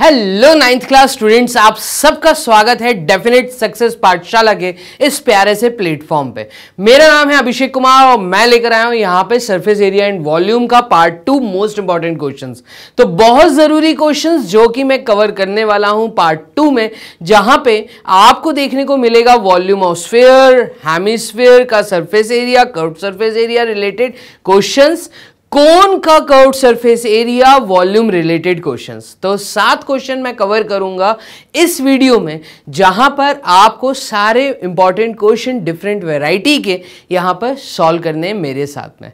hello ninth class students आप सबका स्वागत है डेफिनेट सक्सेस पाठशाला के इस प्यारे से प्लेटफॉर्म पे मेरा नाम है अभिषेक कुमार और मैं लेकर आया हूँ यहाँ पे सरफेस एरिया एंड वॉल्यूम का part two most important questions तो बहुत ज़रूरी क्वेश्चंस जो कि मैं कवर करने वाला हूँ पार्ट टू में जहाँ पे आपको देखने को मिलेगा वॉल्यूम ऑफ स्फेयर हेमिस्फेयर का surface area curve surface area related question कौन का curve surface area volume related questions तो सात क्वेश्चन मैं कवर करूंगा इस वीडियो में जहां पर आपको सारे इंपॉर्टेंट क्वेश्चन डिफरेंट वैरायटी के यहां पर सॉल्व करने मेरे साथ में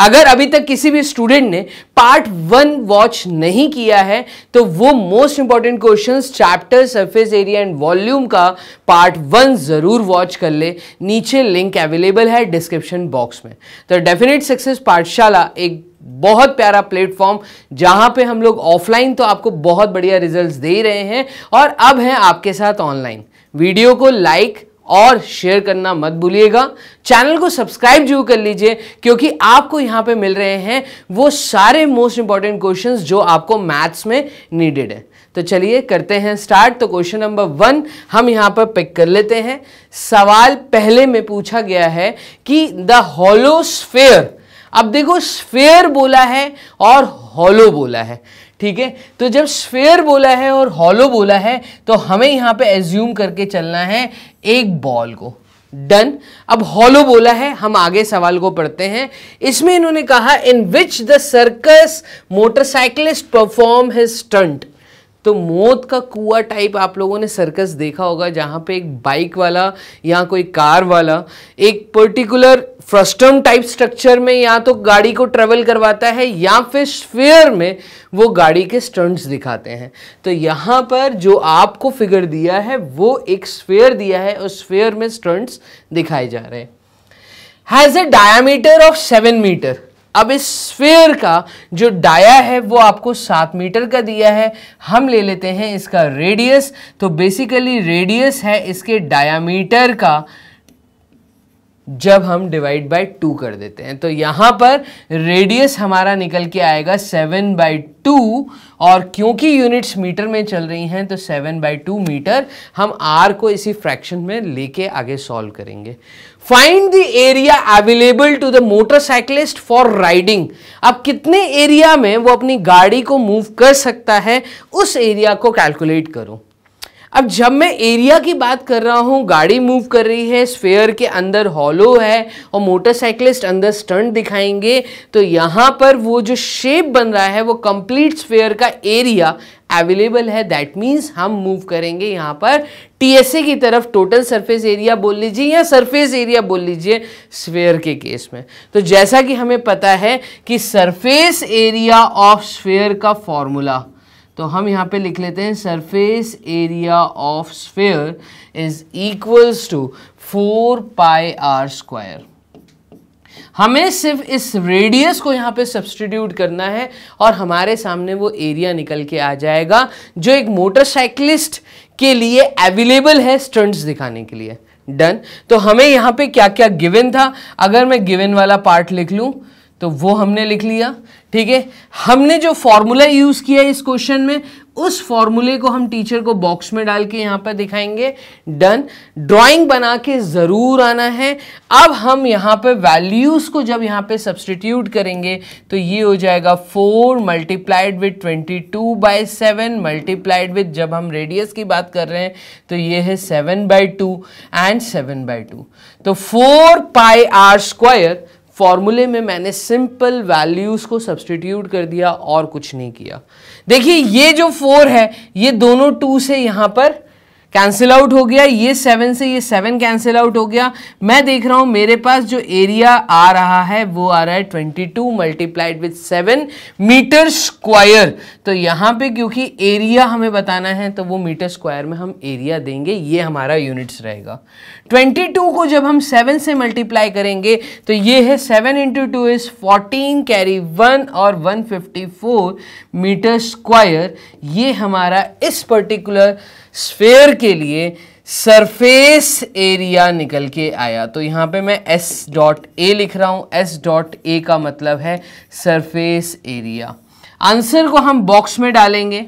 अगर अभी तक किसी भी स्टूडेंट ने पार्ट वन वॉच नहीं किया है तो वो most important question chapter surface area and volume का पार्ट वन जरूर वॉच कर ले नीचे लिंक अवेलेबल है डिस्क्रिप्शन बॉक्स में तो डेफिनेट सक्सेस पाठशाला एक बहुत प्यारा प्लेटफॉर्म जहां पे हम लोग ऑफलाइन तो आपको बहुत बढ़िया रिजल्ट्स दे रहे हैं और अब हैं आपके साथ ऑनलाइन वीडियो को लाइक और शेयर करना मत भूलिएगा चैनल को सब्सक्राइब जरूर कर लीजिए क्योंकि आपको यहाँ पे मिल रहे हैं वो सारे मोस्ट इंपॉर्टेंट क्वेश्चंस जो आपको मैथ्स में नीडेड है तो चलिए करते हैं स्टार्ट तो क्वेश्चन नंबर वन हम यहाँ पर पिक कर लेते हैं सवाल पहले में पूछा गया है कि द होलो स्फेयर अब देखो स्फेयर बोला है और हॉलो बोला है ठीक है तो जब स्फेयर बोला है और हॉलो बोला है तो हमें यहां पे एज्यूम करके चलना है एक बॉल को डन अब हॉलो बोला है हम आगे सवाल को पढ़ते हैं इसमें इन्होंने कहा in which the circus motorcyclist perform his stunt तो मौत का कुआ टाइप आप लोगों ने सर्कस देखा होगा जहाँ पे एक बाइक वाला या कोई कार वाला एक पर्टिकुलर फ्रस्टम टाइप स्ट्रक्चर में या तो गाड़ी को ट्रेवल करवाता है या फिर स्फेयर में वो गाड़ी के स्टंट्स दिखाते हैं तो यहाँ पर जो आपको फिगर दिया है वो एक स्फेयर दिया है और स्फेयर में स्टंट्स दिखाए जा रहे हैं has a diameter of seven metre अब इस स्फेयर का जो डाया है वो आपको सात मीटर का दिया है हम ले लेते हैं इसका रेडियस तो बेसिकली रेडियस है इसके डायामीटर का जब हम डिवाइड बाय टू कर देते हैं तो यहां पर रेडियस हमारा निकल के आएगा सेवन बाई टू और क्योंकि यूनिट्स मीटर में चल रही हैं तो सेवन बाई टू मीटर हम आर को इसी फ्रैक्शन में लेके आगे सॉल्व करेंगे find the area available to the motorcyclist for riding अब कितने एरिया में वो अपनी गाड़ी को मूव कर सकता है उस एरिया को कैलकुलेट करो अब जब मैं एरिया की बात कर रहा हूँ गाड़ी मूव कर रही है स्फेयर के अंदर हॉलो है और मोटरसाइकिलिस्ट अंदर स्टंट दिखाएंगे तो यहाँ पर वो जो शेप बन रहा है वो कंप्लीट स्फेयर का एरिया अवेलेबल है दैट मीन्स हम मूव करेंगे यहाँ पर टीएसए की तरफ टोटल सरफेस एरिया बोल लीजिए या सरफेस एरिया बोल लीजिए स्वेयर के केस में तो जैसा कि हमें पता है कि सरफेस एरिया ऑफ स्वेयर का फॉर्मूला तो हम यहाँ पे लिख लेते हैं surface area of sphere is equals to four pi are square हमें सिर्फ इस रेडियस को यहाँ पे सब्सटीट्यूट करना है और हमारे सामने वो एरिया निकल के आ जाएगा जो एक मोटरसाइकिलिस्ट के लिए अवेलेबल है स्टंट्स दिखाने के लिए डन तो हमें यहाँ पे क्या क्या गिवन था अगर मैं गिवन वाला पार्ट लिख लूँ तो वो हमने लिख लिया ठीक है हमने जो फॉर्मूला यूज़ किया इस क्वेश्चन में उस फॉर्मूले को हम टीचर को बॉक्स में डाल के यहाँ पर दिखाएंगे डन ड्राइंग बना के ज़रूर आना है अब हम यहाँ पर वैल्यूज़ को जब यहाँ पे सब्सटीट्यूट करेंगे तो ये हो जाएगा four multiplied with twenty two by seven multiplied with जब हम रेडियस की बात कर रहे हैं तो ये है seven by two and seven by two तो फोर पाई आर स्क्वायर फॉर्मूले में मैंने सिंपल वैल्यूज़ को सब्सटीट्यूट कर दिया और कुछ नहीं किया देखिए ये जो फोर है ये दोनों टू से यहां पर कैंसिल आउट हो गया ये सेवन से ये सेवन कैंसिल आउट हो गया मैं देख रहा हूँ मेरे पास जो एरिया आ रहा है वो आ रहा है twenty two multiplied with seven metre square तो यहाँ पे क्योंकि एरिया हमें बताना है तो वो मीटर स्क्वायर में हम एरिया देंगे ये हमारा यूनिट्स रहेगा ट्वेंटी टू को जब हम सेवन से मल्टीप्लाई करेंगे तो ये है seven into two is fourteen carry one और one fifty four metre square ये हमारा इस पर्टिकुलर स्फेयर के लिए सरफेस एरिया निकल के आया तो यहाँ पे मैं एस डॉट ए लिख रहा हूँ एस डॉट ए का मतलब है सरफेस एरिया आंसर को हम बॉक्स में डालेंगे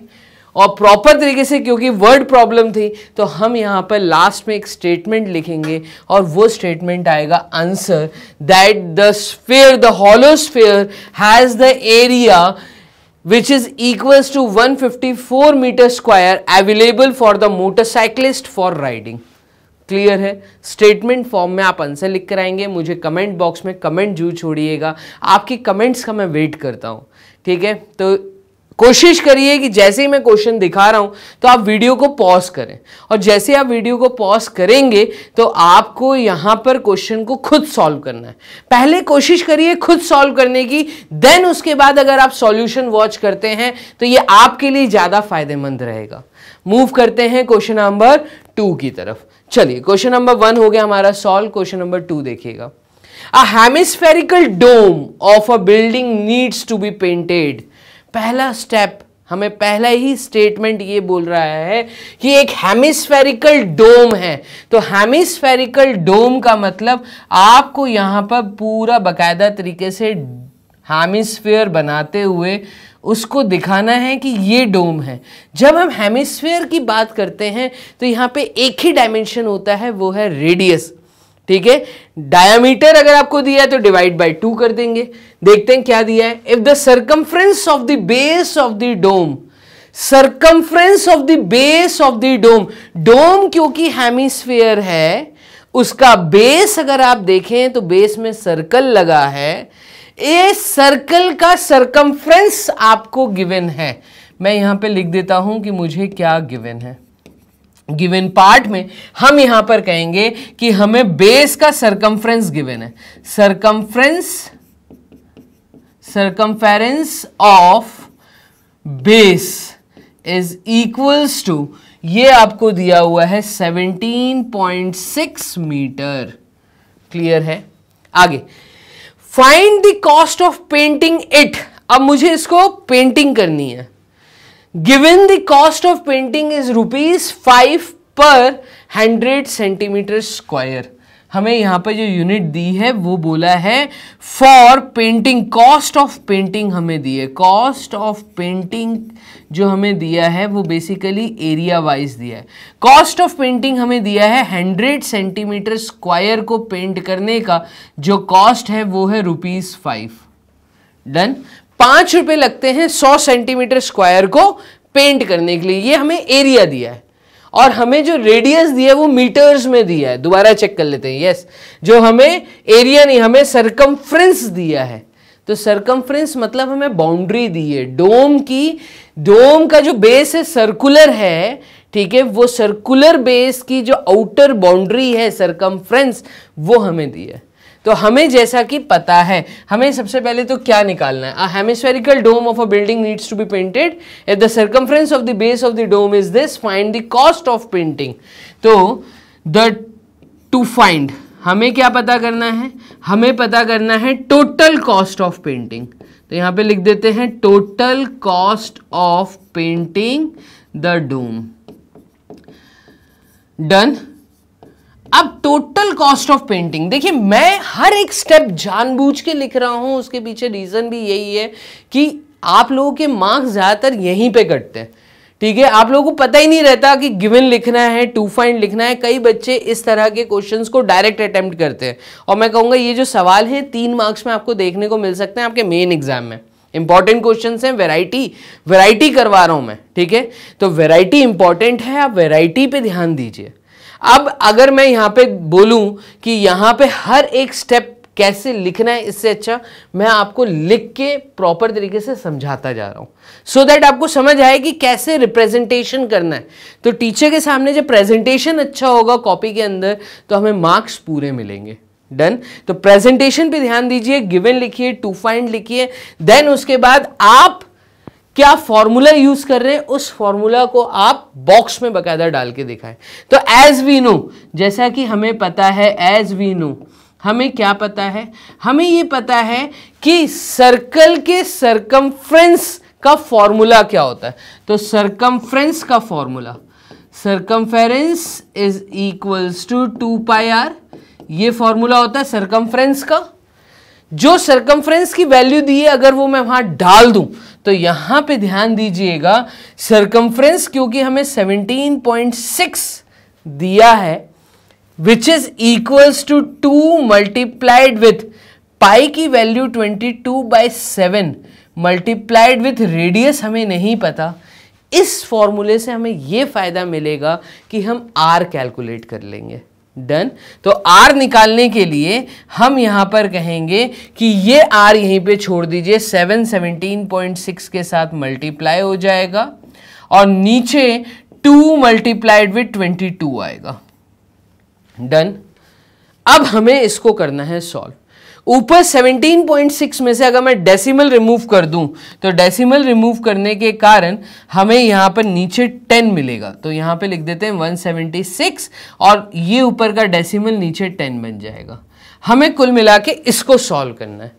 और प्रॉपर तरीके से क्योंकि वर्ड प्रॉब्लम थी तो हम यहाँ पर लास्ट में एक स्टेटमेंट लिखेंगे और वो स्टेटमेंट आएगा answer that the sphere the hollow sphere has the area which is equals to 154 meter square available for the motorcyclist for riding clear है स्टेटमेंट फॉर्म में आप आंसर लिख कर आएंगे मुझे कमेंट बॉक्स में कमेंट जू छोड़िएगा आपकी कमेंट्स का मैं वेट करता हूँ ठीक है तो कोशिश करिए कि जैसे ही मैं क्वेश्चन दिखा रहा हूं तो आप वीडियो को पॉज करें और जैसे आप वीडियो को पॉज करेंगे तो आपको यहां पर क्वेश्चन को खुद सॉल्व करना है पहले कोशिश करिए खुद सॉल्व करने की देन उसके बाद अगर आप सॉल्यूशन वॉच करते हैं तो ये आपके लिए ज़्यादा फायदेमंद रहेगा मूव करते हैं क्वेश्चन नंबर टू की तरफ चलिए क्वेश्चन नंबर वन हो गया हमारा सॉल्व क्वेश्चन नंबर टू देखिएगा a hemispherical dome of a building needs to be painted पहला स्टेप हमें पहला ही स्टेटमेंट ये बोल रहा है कि एक हेमिस्फेरिकल डोम है तो हेमिस्फेरिकल डोम का मतलब आपको यहाँ पर पूरा बाकायदा तरीके से हेमिस्फेयर बनाते हुए उसको दिखाना है कि ये डोम है जब हम हेमिस्फेयर की बात करते हैं तो यहाँ पे एक ही डायमेंशन होता है वो है रेडियस ठीक है डायामीटर अगर आपको दिया है तो डिवाइड बाय टू कर देंगे देखते हैं क्या दिया है if the circumference of the base of the dome circumference of the base of the dome dome क्योंकि हेमिस्फीयर है उसका बेस अगर आप देखें तो बेस में सर्कल लगा है ये सर्कल का सर्कम्फ्रेंस आपको गिवन है मैं यहां पे लिख देता हूं कि मुझे क्या गिवन है गिवन पार्ट में हम यहां पर कहेंगे कि हमें बेस का सरकमफ्रेंस गिवन है circumference circumference of base is equals to ये आपको दिया हुआ है 17.6 मीटर क्लियर है आगे find the cost of painting it अब मुझे इसको पेंटिंग करनी है given the cost of painting is rupees five per hundred centimetre square हमें यहाँ पर जो यूनिट दी है वो बोला है for painting cost of painting हमें दी है कॉस्ट ऑफ पेंटिंग जो हमें दिया है वो बेसिकली एरिया वाइज दिया है कॉस्ट ऑफ पेंटिंग हमें दिया है हंड्रेड सेंटीमीटर स्क्वायर को पेंट करने का जो कॉस्ट है वो है रुपीज़ फाइव डन पांच रुपए लगते हैं सौ सेंटीमीटर स्क्वायर को पेंट करने के लिए ये हमें एरिया दिया है और हमें जो रेडियस दिया है वो मीटर्स में दिया है दोबारा चेक कर लेते हैं यस जो हमें एरिया नहीं हमें सरकमफ्रेंस दिया है तो सरकमफ्रेंस मतलब हमें बाउंड्री दी है डोम की डोम का जो बेस है सर्कुलर है ठीक है वो सर्कुलर बेस की जो आउटर बाउंड्री है सरकमफ्रेंस वो हमें दी है तो हमें जैसा कि पता है हमें सबसे पहले तो क्या निकालना है a hemispherical dome of a building needs to be painted at the circumference of the base of the dome is this find the cost of painting तो द टू फाइंड हमें क्या पता करना है हमें पता करना है टोटल कॉस्ट ऑफ पेंटिंग तो यहां पे लिख देते हैं total cost of painting the dome done अब टोटल कॉस्ट ऑफ पेंटिंग देखिए मैं हर एक स्टेप जानबूझ के लिख रहा हूं उसके पीछे रीजन भी यही है कि आप लोगों के मार्क्स ज्यादातर यहीं पे कटते हैं ठीक है आप लोगों को पता ही नहीं रहता कि गिवन लिखना है टू फाइंड लिखना है कई बच्चे इस तरह के क्वेश्चंस को डायरेक्ट अटेम्प्ट करते हैं और मैं कहूँगा ये जो सवाल है तीन मार्क्स में आपको देखने को मिल सकते हैं आपके मेन एग्जाम में इंपॉर्टेंट क्वेश्चन हैं वेराइटी वेराइटी करवा रहा हूं मैं ठीक है तो वेराइटी इंपॉर्टेंट है आप वेराइटी पर ध्यान दीजिए अब अगर मैं यहाँ पे बोलूँ कि यहाँ पे हर एक स्टेप कैसे लिखना है इससे अच्छा मैं आपको लिख के प्रॉपर तरीके से समझाता जा रहा हूँ सो दैट आपको समझ आए कि कैसे रिप्रेजेंटेशन करना है तो टीचर के सामने जब प्रेजेंटेशन अच्छा होगा कॉपी के अंदर तो हमें मार्क्स पूरे मिलेंगे डन तो प्रेजेंटेशन पे ध्यान दीजिए गिवन लिखिए टू फाइंड लिखिए देन उसके बाद आप क्या फॉर्मूला यूज कर रहे हैं उस फॉर्मूला को आप बॉक्स में बकायदा डाल के दिखाएं तो एज वी नो जैसा कि हमें पता है एज वी नो हमें क्या पता है हमें ये पता है कि सर्कल के सरकम का फॉर्मूला क्या होता है तो सरकम का formula circum is equals to two pi r ये फॉर्मूला होता है सरकम का जो सरकमफ्रेंस की वैल्यू दी है अगर वो मैं वहां डाल दूं तो यहां पे ध्यान दीजिएगा सरकमफ्रेंस क्योंकि हमें 17.6 दिया है which is equals to two multiplied with pi की value 22 two by seven multiplied with radius हमें नहीं पता इस फॉर्मूले से हमें यह फ़ायदा मिलेगा कि हम आर कैलकुलेट कर लेंगे डन तो आर निकालने के लिए हम यहां पर कहेंगे कि ये आर यहीं पे छोड़ दीजिए सेवन सेवनटीन पॉइंट सिक्स के साथ मल्टीप्लाई हो जाएगा और नीचे two multiplied with twenty two आएगा डन अब हमें इसको करना है सॉल्व ऊपर 17.6 में से अगर मैं डेसिमल रिमूव कर दूं तो डेसिमल रिमूव करने के कारण हमें यहाँ पर नीचे 10 मिलेगा तो यहां पे लिख देते हैं 176 और ये ऊपर का डेसिमल नीचे 10 बन जाएगा हमें कुल मिला के इसको सॉल्व करना है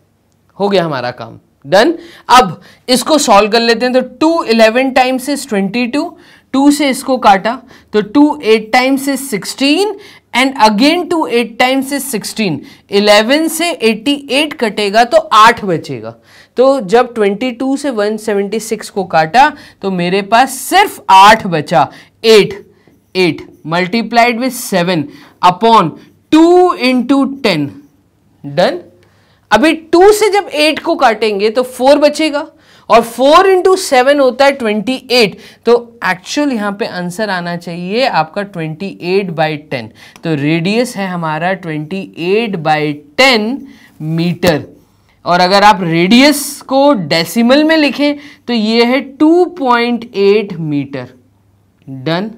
हो गया हमारा काम डन अब इसको सॉल्व कर लेते हैं तो two eleven times is twenty two two से इसको काटा तो two eight times is sixteen and again two eight times is sixteen eleven से एट्टी एट कटेगा तो आठ बचेगा तो जब ट्वेंटी टू से वन सेवेंटी सिक्स को काटा तो मेरे पास सिर्फ आठ बचा eight eight multiplied with seven upon two into ten done अभी टू से जब एट को काटेंगे तो फोर बचेगा और फोर इंटू सेवन होता है ट्वेंटी एट तो एक्चुअल यहाँ पे आंसर आना चाहिए आपका ट्वेंटी एट बाई टेन तो रेडियस है हमारा twenty eight by ten metre और अगर आप रेडियस को डेसिमल में लिखें तो ये है two point eight metre done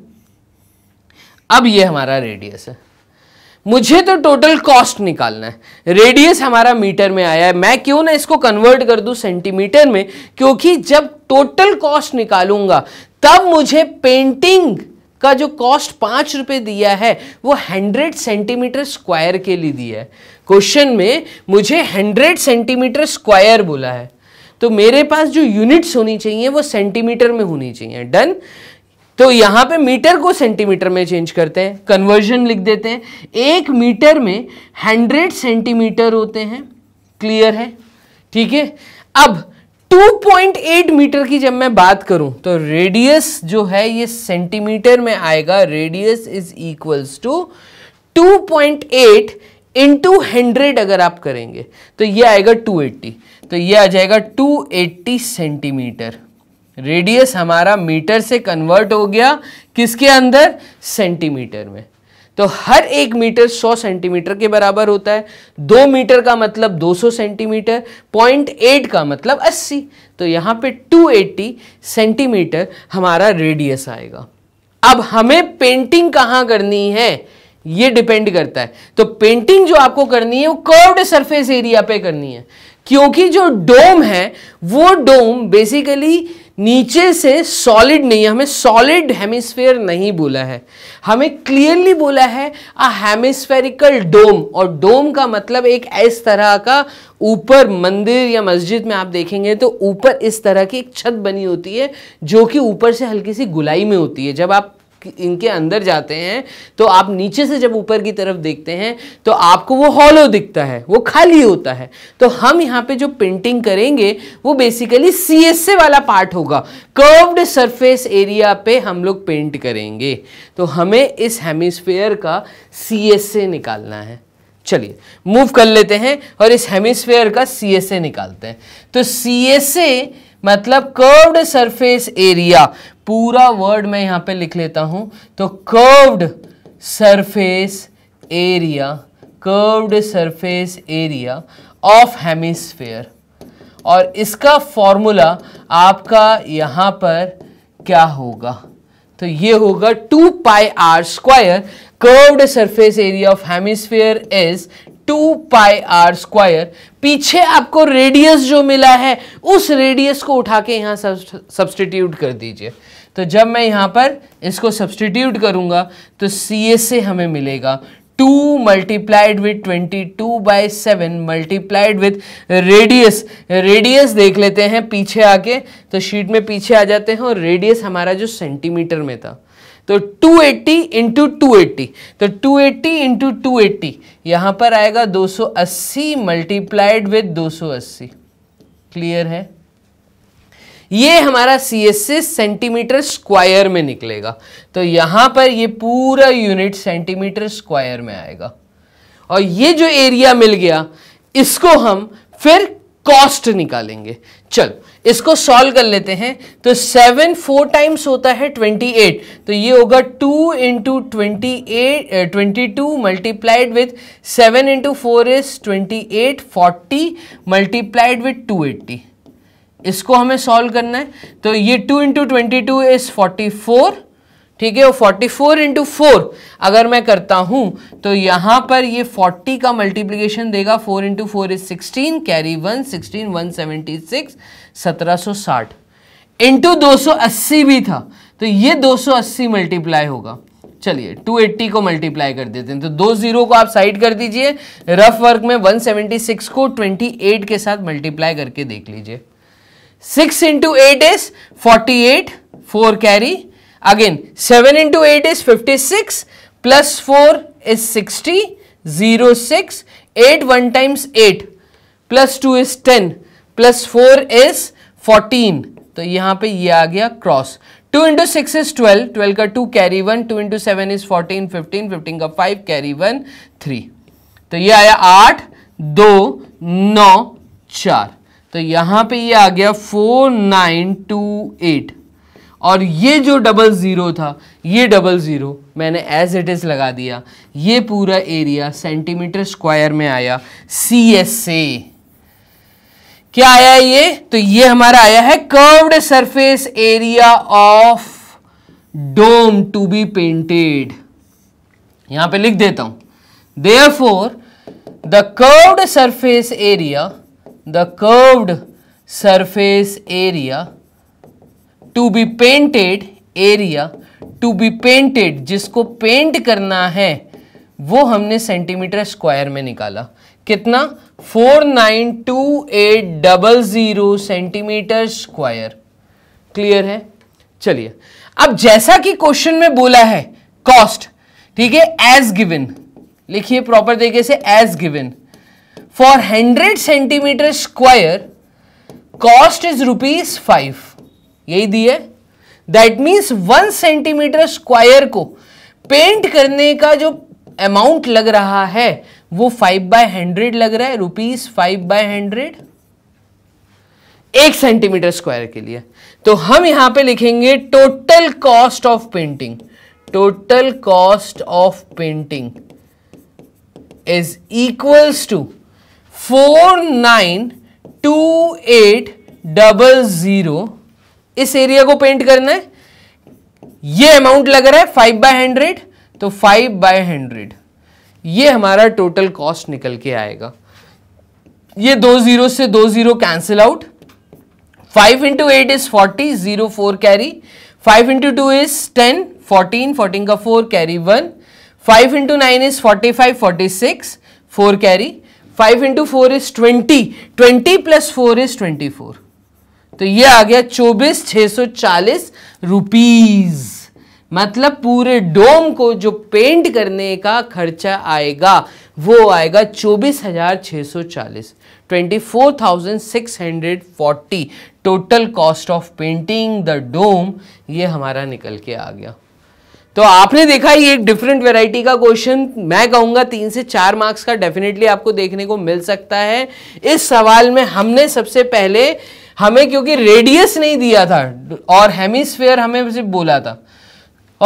अब ये हमारा रेडियस है मुझे तो टोटल कॉस्ट निकालना है रेडियस हमारा मीटर में आया है मैं क्यों ना इसको कन्वर्ट कर दूं सेंटीमीटर में क्योंकि जब टोटल कॉस्ट निकालूंगा तब मुझे पेंटिंग का जो कॉस्ट पाँच रुपये दिया है वो हंड्रेड सेंटीमीटर स्क्वायर के लिए दिया है क्वेश्चन में मुझे हंड्रेड सेंटीमीटर स्क्वायर बोला है तो मेरे पास जो यूनिट्स होनी चाहिए वो सेंटीमीटर में होनी चाहिए डन तो यहां पे मीटर को सेंटीमीटर में चेंज करते हैं कन्वर्जन लिख देते हैं एक मीटर में हंड्रेड सेंटीमीटर होते हैं क्लियर है ठीक है अब 2.8 मीटर की जब मैं बात करूं तो रेडियस जो है ये सेंटीमीटर में आएगा radius is equals to 2.8 into hundred अगर आप करेंगे तो ये आएगा 280 तो ये आ जाएगा 280 सेंटीमीटर रेडियस हमारा मीटर से कन्वर्ट हो गया किसके अंदर सेंटीमीटर में तो हर एक मीटर 100 सेंटीमीटर के बराबर होता है दो मीटर का मतलब 200 सेंटीमीटर पॉइंट एट का मतलब 80 तो यहाँ पे 280 सेंटीमीटर हमारा रेडियस आएगा अब हमें पेंटिंग कहाँ करनी है ये डिपेंड करता है तो पेंटिंग जो आपको करनी है वो कर्व्ड सरफेस एरिया पे करनी है क्योंकि जो डोम है वो डोम बेसिकली नीचे से सॉलिड नहीं है हमें सॉलिड हेमिस्फेयर नहीं बोला है हमें क्लियरली बोला है अ हेमिस्फेरिकल डोम और डोम का मतलब एक इस तरह का ऊपर मंदिर या मस्जिद में आप देखेंगे तो ऊपर इस तरह की एक छत बनी होती है जो कि ऊपर से हल्की सी गुलाई में होती है जब आप इनके अंदर जाते हैं तो आप नीचे से जब ऊपर की तरफ देखते हैं तो आपको वो हॉलो दिखता है वो खाली होता है तो हम यहाँ पे जो पेंटिंग करेंगे वो बेसिकली सी एस ए वाला पार्ट होगा कर्व्ड सरफेस एरिया पे हम लोग पेंट करेंगे तो हमें इस हेमिस्फेयर का सी एस ए निकालना है चलिए मूव कर लेते हैं और इस हेमिस्फेयर का सी एस ए निकालते हैं तो सी एस ए मतलब कर्व्ड सरफेस एरिया पूरा वर्ड मैं यहाँ पे लिख लेता हूं तो curved surface area curved surface area of hemisphere और इसका फॉर्मूला आपका यहाँ पर क्या होगा तो ये होगा two pi are square curved surface area of hemisphere is two pi are square पीछे आपको रेडियस जो मिला है उस रेडियस को उठा के यहाँ सब्सटीट्यूट कर दीजिए तो जब मैं यहाँ पर इसको सब्सटीट्यूट करूँगा तो सी एस से हमें मिलेगा two multiplied with twenty two by seven multiplied with radius radius देख लेते हैं पीछे आके तो शीट में पीछे आ जाते हैं और रेडियस हमारा जो सेंटीमीटर में था तो 280 एट्टी इंटू टू तो 280 एट्टी इंटू टू यहां पर आएगा 280 मल्टीप्लाइड विद दो क्लियर है ये हमारा सी एस सेंटीमीटर स्क्वायर में निकलेगा तो यहां पर ये पूरा यूनिट सेंटीमीटर स्क्वायर में आएगा और ये जो एरिया मिल गया इसको हम फिर कॉस्ट निकालेंगे चल इसको सॉल्व कर लेते हैं तो सेवन फोर टाइम्स होता है ट्वेंटी एट तो ये होगा two into twenty eight twenty two multiplied with seven into four is twenty eight forty multiplied with two eighty इसको हमें सॉल्व करना है तो ये two into twenty two is forty four ठीक है वो 44 फोर इंटू फोर अगर मैं करता हूं तो यहां पर ये 40 का मल्टीप्लीकेशन देगा 4 into four is sixteen carry one sixteen one seventy six सत्रह सौ साठ इंटू दो सौ अस्सी भी था तो ये दो सौ अस्सी मल्टीप्लाई होगा चलिए 280 को मल्टीप्लाई कर देते हैं तो दो जीरो को आप साइड कर दीजिए रफ वर्क में 176 को 28 के साथ मल्टीप्लाई करके देख लीजिए 6 into eight is forty eight four carry again seven into eight is fifty six plus four is sixty zero six eight one times eight plus two is ten plus four is fourteen तो यहाँ पे ये आ गया cross two into six is twelve twelve का two carry one two into seven is fourteen fifteen fifteen का five carry one three तो ये आया आठ दो नौ चार तो यहाँ पे ये आ गया फोर नाइन टू एट और ये जो डबल ज़ीरो था ये डबल ज़ीरो मैंने एज इट इज़ लगा दिया ये पूरा एरिया सेंटीमीटर स्क्वायर में आया सी एस से क्या आया ये तो ये हमारा आया है curved surface area of dome to be painted यहां पे लिख देता हूं therefore the curved surface area the curved surface area to be painted area to be painted जिसको पेंट करना है वो हमने सेंटीमीटर स्क्वायर में निकाला कितना four nine two eight double zero centimetre square clear है चलिए अब जैसा कि क्वेश्चन में बोला है कॉस्ट ठीक है एज गिवन लिखिए प्रॉपर तरीके से as given for hundred centimetre square cost is rupees five यही दी है that means one centimetre square को पेंट करने का जो अमाउंट लग रहा है वो फाइव बाय हंड्रेड लग रहा है रुपीज फाइव बाय हंड्रेड एक सेंटीमीटर स्क्वायर के लिए तो हम यहां पे लिखेंगे total cost of painting total cost of painting is equals to four nine two eight double zero इस एरिया को पेंट करना है ये अमाउंट लग रहा है फाइव बाय हंड्रेड तो फाइव बाय हंड्रेड ये हमारा टोटल कॉस्ट निकल के आएगा ये दो जीरो से दो zero cancel out five into eight is forty zero four carry five into two is ten fourteen fourteen का four carry one five into nine is forty five forty six four carry five into four is twenty twenty plus four is twenty four तो ये आ गया चौबीस छः सौ चालीस rupees मतलब पूरे डोम को जो पेंट करने का खर्चा आएगा वो आएगा चौबीस हजार छः सौ चालीस twenty four thousand six hundred forty total cost of painting the dome ये हमारा निकल के आ गया तो आपने देखा ये एक डिफरेंट वेराइटी का क्वेश्चन मैं कहूंगा तीन से चार मार्क्स का डेफिनेटली आपको देखने को मिल सकता है इस सवाल में हमने सबसे पहले हमें क्योंकि रेडियस नहीं दिया था और हेमिस्फेयर हमें सिर्फ बोला था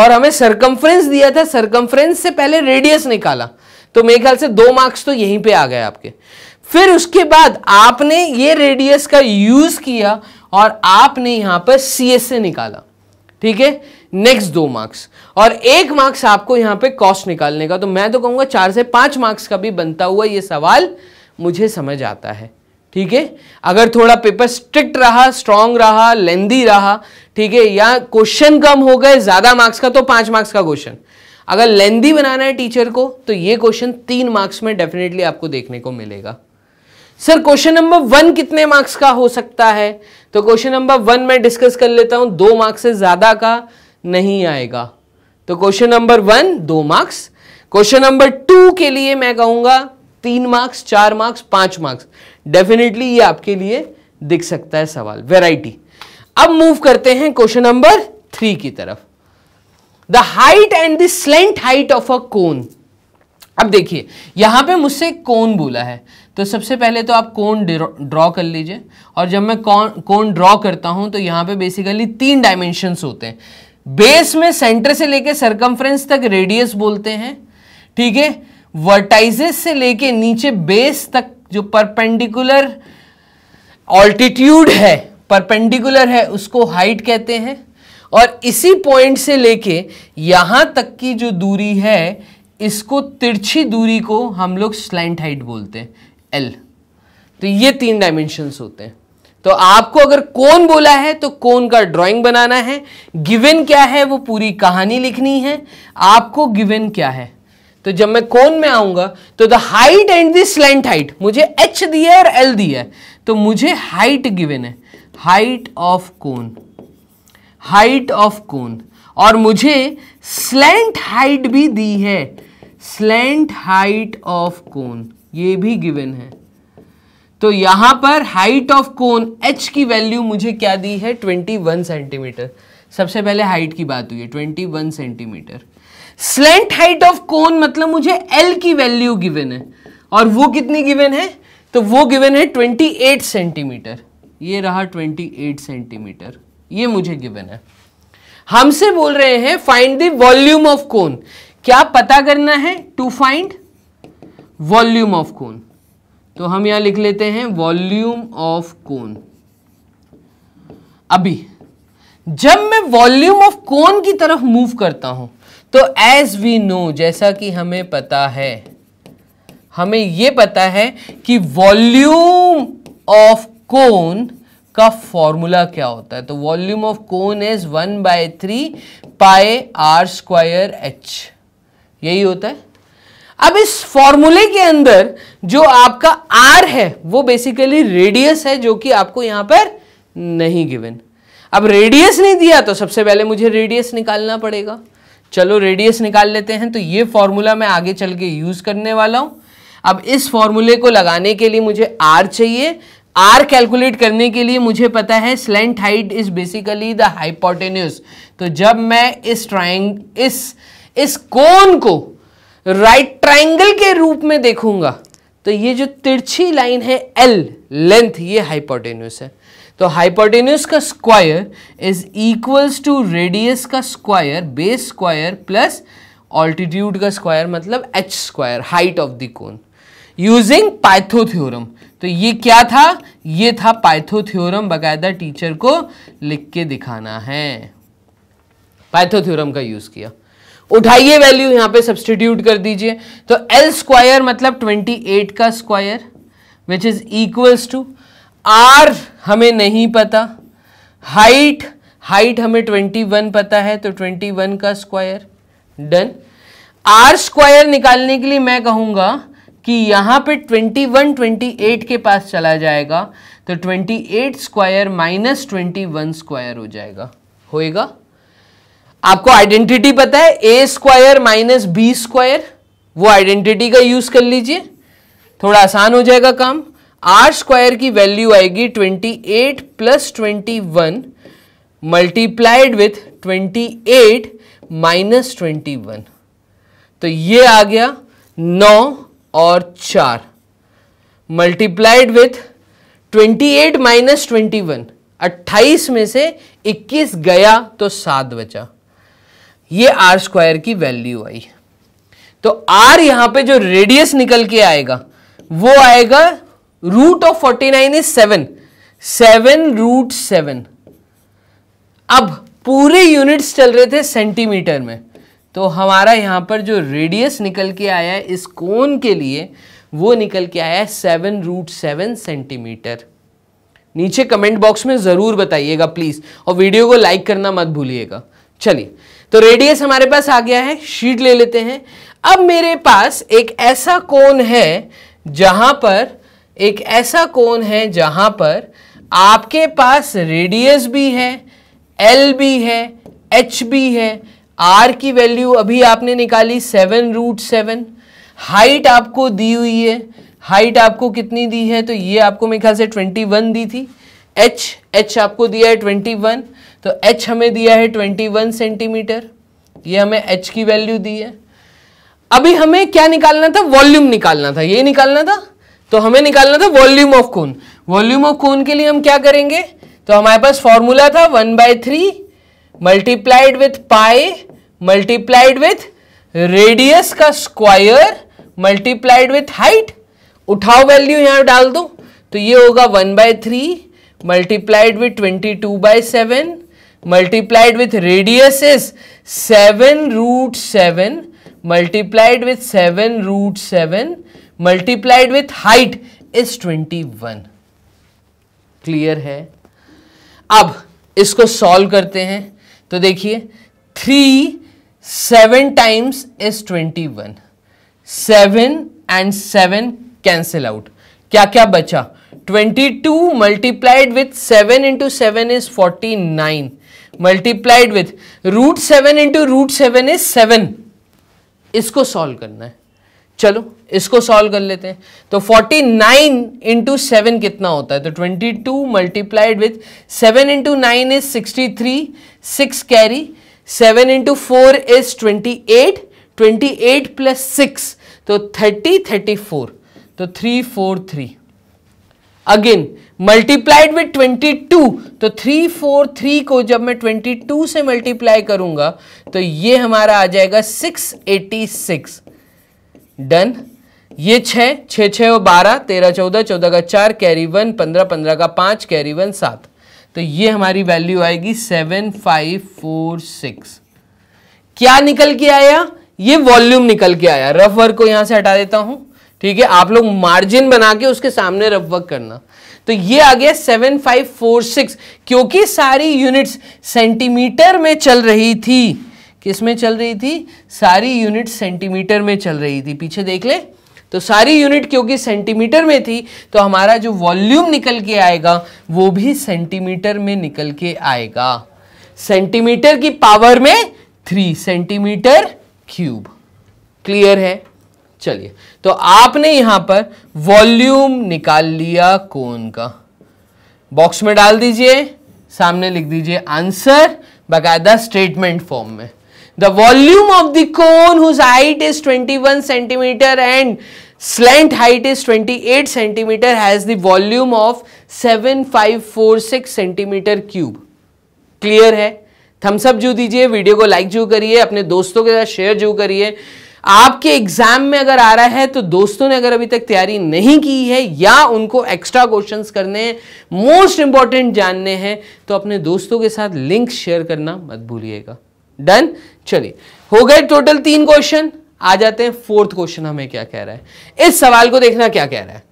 और हमें सरकमफ्रेंस दिया था सरकमफ्रेंस से पहले रेडियस निकाला तो मेरे ख्याल से दो मार्क्स तो यहीं पे आ गए आपके फिर उसके बाद आपने ये रेडियस का यूज किया और आपने यहां पर सी एस से निकाला ठीक है नेक्स्ट दो मार्क्स और एक मार्क्स आपको यहां पे कॉस्ट निकालने का तो मैं तो कहूंगा चार से पांच मार्क्स का भी बनता हुआ ये सवाल मुझे समझ आता है ठीक है अगर थोड़ा पेपर स्ट्रिक्ट रहा स्ट्रांग रहा लेंदी रहा ठीक है या क्वेश्चन कम हो गए ज़्यादा मार्क्स का तो पांच मार्क्स का क्वेश्चन अगर लेंदी बनाना है टीचर को तो ये क्वेश्चन तीन मार्क्स में डेफिनेटली आपको देखने को मिलेगा सर क्वेश्चन नंबर वन कितने मार्क्स का हो सकता है तो क्वेश्चन नंबर वन में डिस्कस कर लेता हूं दो मार्क्स से ज़्यादा का नहीं आएगा तो क्वेश्चन नंबर वन दो मार्क्स क्वेश्चन नंबर टू के लिए मैं कहूंगा तीन मार्क्स चार मार्क्स पांच मार्क्स डेफिनेटली ये आपके लिए दिख सकता है सवाल वेराइटी अब मूव करते हैं क्वेश्चन नंबर थ्री की तरफ the height and the slant height of a cone अब देखिए यहां पे मुझसे कोन बोला है तो सबसे पहले तो आप कोन ड्रॉ कर लीजिए और जब मैं कोन ड्रॉ करता हूं तो यहां पे बेसिकली तीन डायमेंशन होते हैं बेस में सेंटर से लेके सरकमफ्रेंस तक रेडियस बोलते हैं ठीक है वर्टाइजेस से लेके नीचे बेस तक जो परपेंडिकुलर ऑल्टीट्यूड है परपेंडिकुलर है उसको हाइट कहते हैं और इसी पॉइंट से लेके यहाँ तक की जो दूरी है इसको तिरछी दूरी को हम लोग स्लैंट हाइट बोलते हैं एल तो ये तीन डायमेंशंस होते हैं तो आपको अगर कौन बोला है तो कौन का ड्राइंग बनाना है गिवन क्या है वो पूरी कहानी लिखनी है आपको गिवन क्या है तो जब मैं कोन में आऊंगा तो the height and the slant height मुझे एच दिया है और एल दिया है तो मुझे हाइट गिवेन है height of cone height of cone और मुझे स्लेंट हाइट भी दी है स्लेंट हाइट ऑफ कोन ये भी गिवन है तो यहां पर हाइट ऑफ कोन एच की वैल्यू मुझे क्या दी है 21 सेंटीमीटर सबसे पहले हाइट की बात हुई है 21 centimetre slant height of cone मतलब मुझे एल की वैल्यू गिवन है और वो कितनी गिवन है तो वो गिवन है 28 सेंटीमीटर ये रहा 28 सेंटीमीटर ये मुझे गिवन है हमसे बोल रहे हैं find the volume of cone क्या पता करना है to find volume of cone तो हम यहां लिख लेते हैं वॉल्यूम ऑफ कोन अभी जब मैं वॉल्यूम ऑफ कोन की तरफ मूव करता हूं तो एज वी नो जैसा कि हमें पता है हमें यह पता है कि वॉल्यूम ऑफ कोन का फॉर्मूला क्या होता है तो volume of cone is one by three pi are square H यही होता है अब इस फॉर्मूले के अंदर जो आपका आर है वो बेसिकली रेडियस है जो कि आपको यहां पर नहीं गिवन अब रेडियस नहीं दिया तो सबसे पहले मुझे रेडियस निकालना पड़ेगा चलो रेडियस निकाल लेते हैं तो ये फॉर्मूला मैं आगे चल के यूज़ करने वाला हूँ अब इस फॉर्मूले को लगाने के लिए मुझे आर चाहिए आर कैलकुलेट करने के लिए मुझे पता है slant height is basically the hypotenuse तो जब मैं इस ट्राइंग इस इस कोन को राइट ट्राइंगल के रूप में देखूंगा तो ये जो तिरछी लाइन है एल लेंथ ये हाइपोटेन्यूस है तो हाइपोटेन्यूज का square is equals to radius का square base square plus altitude का स्क्वायर मतलब H square height of the cone using पाइथो theorem तो ये क्या था ये था पाइथो थ्योरम बकायदा टीचर को लिख के दिखाना है पाइथो थ्योरम का यूज किया उठाइए वैल्यू यहां पे सब्सटीट्यूट कर दीजिए तो एल स्क्वायर मतलब 28 का square which is equals to r हमें नहीं पता हाइट हाइट हमें ट्वेंटी वन पता है तो ट्वेंटी वन का स्क्वायर डन आर स्क्वायर निकालने के लिए मैं कहूंगा कि यहां पे ट्वेंटी एट के पास चला जाएगा तो twenty eight square minus twenty one square हो जाएगा होएगा आपको आइडेंटिटी पता है A square minus B square वो आइडेंटिटी का यूज कर लीजिए थोड़ा आसान हो जाएगा काम आर स्क्वायर की वैल्यू आएगी 28 plus twenty one multiplied with 28 minus twenty one तो ये आ गया नौ और चार multiplied with 28 minus twenty one अट्ठाईस में से 21 गया तो सात बचा ये आर स्क्वायर की वैल्यू आई तो आर यहां पे जो रेडियस निकल के आएगा वो आएगा root of forty nine is seven seven root seven अब पूरे यूनिट्स चल रहे थे सेंटीमीटर में तो हमारा यहां पर जो रेडियस निकल के आया है इस कोन के लिए वो निकल के आया है सेवन रूट सेवन सेंटीमीटर नीचे कमेंट बॉक्स में ज़रूर बताइएगा प्लीज़ और वीडियो को लाइक करना मत भूलिएगा चलिए तो रेडियस हमारे पास आ गया है शीट ले लेते हैं अब मेरे पास एक ऐसा कोन है जहां पर एक ऐसा कोन है जहां पर आपके पास रेडियस भी है एल भी है एच भी है आर की वैल्यू अभी आपने निकाली सेवन रूट सेवन हाइट आपको दी हुई है हाइट आपको कितनी दी है तो ये आपको मेरे ख्याल से ट्वेंटी वन दी थी एच एच आपको दिया है ट्वेंटी वन तो एच हमें दिया है ट्वेंटी वन सेंटीमीटर ये हमें एच की वैल्यू दी है अभी हमें क्या निकालना था वॉल्यूम निकालना था ये निकालना था तो हमें निकालना था volume of cone volume of cone के लिए हम क्या करेंगे तो हमारे पास फॉर्मूला था one by three multiplied with pi multiplied with radius का स्क्वायर मल्टीप्लाइड विथ हाइट उठाओ वैल्यू यहां डाल दो तो ये होगा one by three multiplied with twenty two by seven multiplied with radius is seven root seven multiplied with seven root seven multiplied with height is twenty one clear है अब इसको सॉल्व करते हैं तो देखिए three seven times is twenty one seven and seven cancel out क्या क्या बचा twenty two multiplied with seven into seven is forty nine multiplied with root seven into root seven is seven इसको solve करना है चलो इसको solve कर लेते हैं तो 49 नाइन इंटू सेवन कितना होता है तो 22 two multiplied with seven into nine is sixty three six carry seven into four is twenty eight twenty eight plus six तो थर्टी थर्टी फोर तो three four three again multiplied with twenty two तो three four three को जब मैं twenty two से multiply करूंगा तो ये हमारा आ जाएगा सिक्स एटी सिक्स डन ये छः छः छः और बारह तेरह चौदह चौदह का चार कैरी वन पंद्रह पंद्रह का पाँच कैरी वन सात तो ये हमारी वैल्यू आएगी सेवन फाइव फोर सिक्स क्या निकल के आया ये वॉल्यूम निकल के आया रफ वर्क को यहाँ से हटा देता हूँ ठीक है आप लोग मार्जिन बना के उसके सामने रफ वर्क करना तो ये आ गया सेवन फाइव फोर सिक्स क्योंकि सारी यूनिट्स सेंटीमीटर में चल रही थी किस में चल रही थी सारी यूनिट सेंटीमीटर में चल रही थी पीछे देख ले तो सारी यूनिट क्योंकि सेंटीमीटर में थी तो हमारा जो वॉल्यूम निकल के आएगा वो भी सेंटीमीटर में निकल के आएगा सेंटीमीटर की पावर में थ्री सेंटीमीटर क्यूब क्लियर है चलिए तो आपने यहां पर वॉल्यूम निकाल लिया कोन का बॉक्स में डाल दीजिए सामने लिख दीजिए आंसर बाकायदा स्टेटमेंट फॉर्म में the volume of the cone whose height is 21 centimeter and slant height is 28 centimeter has the volume of 7546 centimetre cube clear है थम्स अप जू दीजिए वीडियो को लाइक जो करिए अपने दोस्तों के साथ शेयर जू करिए आपके एग्जाम में अगर आ रहा है तो दोस्तों ने अगर अभी तक तैयारी नहीं की है या उनको एक्स्ट्रा क्वेश्चंस करने हैं मोस्ट इंपॉर्टेंट जानने हैं तो अपने दोस्तों के साथ लिंक शेयर करना मत भूलिएगा डन चलिए हो गए टोटल तीन क्वेश्चन आ जाते हैं फोर्थ क्वेश्चन हमें क्या कह रहा है इस सवाल को देखना क्या कह रहा है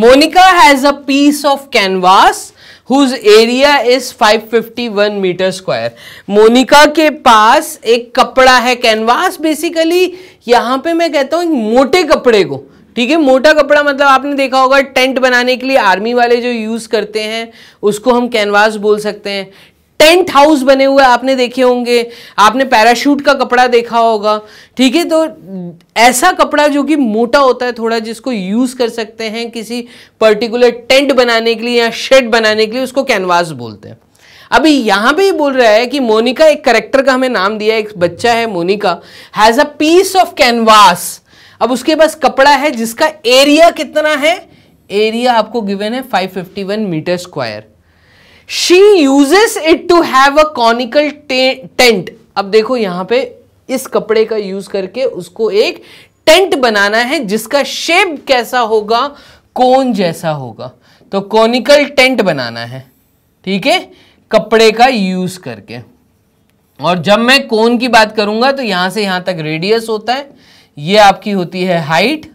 Monica has a piece of canvas whose area is 551 metre square Monica के पास एक कपड़ा है कैनवास बेसिकली यहां पे मैं कहता हूं मोटे कपड़े को ठीक है मोटा कपड़ा मतलब आपने देखा होगा टेंट बनाने के लिए आर्मी वाले जो यूज़ करते हैं उसको हम कैनवास बोल सकते हैं टेंट हाउस बने हुए आपने देखे होंगे आपने पैराशूट का कपड़ा देखा होगा ठीक है तो ऐसा कपड़ा जो कि मोटा होता है थोड़ा जिसको यूज़ कर सकते हैं किसी पर्टिकुलर टेंट बनाने के लिए या शेड बनाने के लिए उसको कैनवास बोलते हैं अभी यहां पे ही बोल रहा है कि मोनिका एक करेक्टर का हमें नाम दिया एक बच्चा है Monica has a piece of canvas अब उसके पास कपड़ा है जिसका एरिया कितना है एरिया आपको गिवन है 551 metre square she uses it to have a conical tent अब देखो यहां पे इस कपड़े का यूज करके उसको एक टेंट बनाना है जिसका शेप कैसा होगा कोन जैसा होगा तो कॉनिकल टेंट बनाना है ठीक है कपड़े का यूज करके और जब मैं कोन की बात करूंगा तो यहां से यहां तक रेडियस होता है ये आपकी होती है हाइट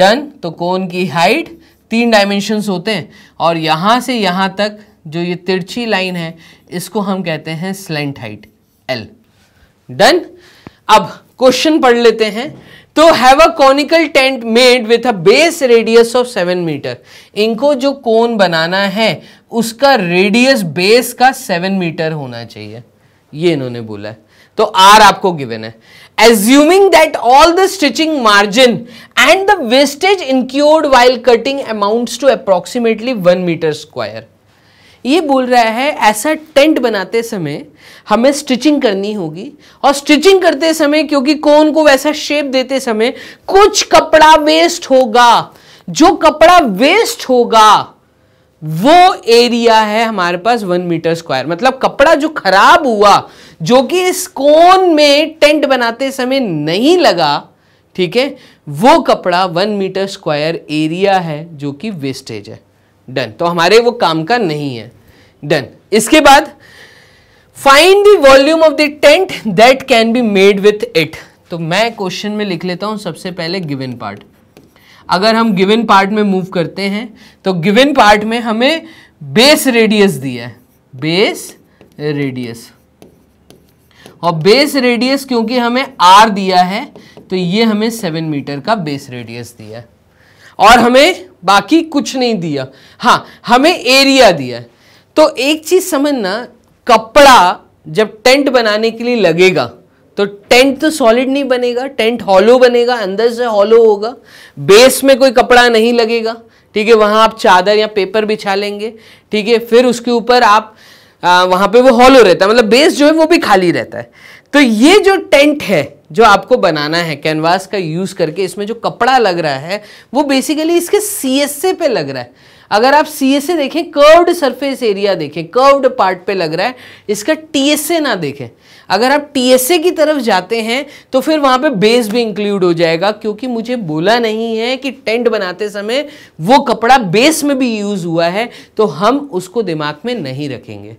डन तो कोन की हाइट तीन डायमेंशंस होते हैं और यहां से यहां तक जो ये तिरछी लाइन है इसको हम कहते हैं स्लेंट हाइट एल डन अब क्वेश्चन पढ़ लेते हैं तो have a conical tent made with a base radius of seven metre इनको जो कोन बनाना है उसका रेडियस बेस का सेवन मीटर होना चाहिए ये इन्होंने बोला है तो आर आपको गिवन है assuming that all the stitching margin and the wastage incurred while cutting amounts to approximately one metre square ये बोल रहा है ऐसा टेंट बनाते समय हमें स्टिचिंग करनी होगी और स्टिचिंग करते समय क्योंकि कोन को वैसा शेप देते समय कुछ कपड़ा वेस्ट होगा जो कपड़ा वेस्ट होगा वो एरिया है हमारे पास वन मीटर स्क्वायर मतलब कपड़ा जो खराब हुआ जो कि इस कोन में टेंट बनाते समय नहीं लगा ठीक है वो कपड़ा वन मीटर स्क्वायर एरिया है जो कि वेस्टेज है डन तो हमारे वो काम का नहीं है डन इसके बाद find the volume of the tent that can be made with it तो मैं क्वेश्चन में लिख लेता हूं सबसे पहले गिवन पार्ट अगर हम गिवन पार्ट में मूव करते हैं तो गिवन पार्ट में हमें बेस रेडियस दिया है बेस रेडियस और बेस रेडियस क्योंकि हमें आर दिया है तो ये हमें सेवन मीटर का बेस रेडियस दिया है और हमें बाकी कुछ नहीं दिया हाँ हमें एरिया दिया है तो एक चीज़ समझना कपड़ा जब टेंट बनाने के लिए लगेगा तो टेंट तो सॉलिड नहीं बनेगा टेंट हॉलो बनेगा अंदर से हॉलो होगा बेस में कोई कपड़ा नहीं लगेगा ठीक है वहाँ आप चादर या पेपर बिछा लेंगे ठीक है फिर उसके ऊपर आप आ, वहाँ पे वो हॉलो रहता है मतलब बेस जो है वो भी खाली रहता है तो ये जो टेंट है जो आपको बनाना है कैनवास का यूज़ करके इसमें जो कपड़ा लग रहा है वो बेसिकली इसके सी एस ए पे लग रहा है अगर आप सी एस ए देखें कर्व्ड सरफेस एरिया देखें कर्व्ड पार्ट पे लग रहा है इसका टी एस ए ना देखें अगर आप टी एस ए की तरफ जाते हैं तो फिर वहाँ पे बेस भी इंक्लूड हो जाएगा क्योंकि मुझे बोला नहीं है कि टेंट बनाते समय वो कपड़ा बेस में भी यूज़ हुआ है तो हम उसको दिमाग में नहीं रखेंगे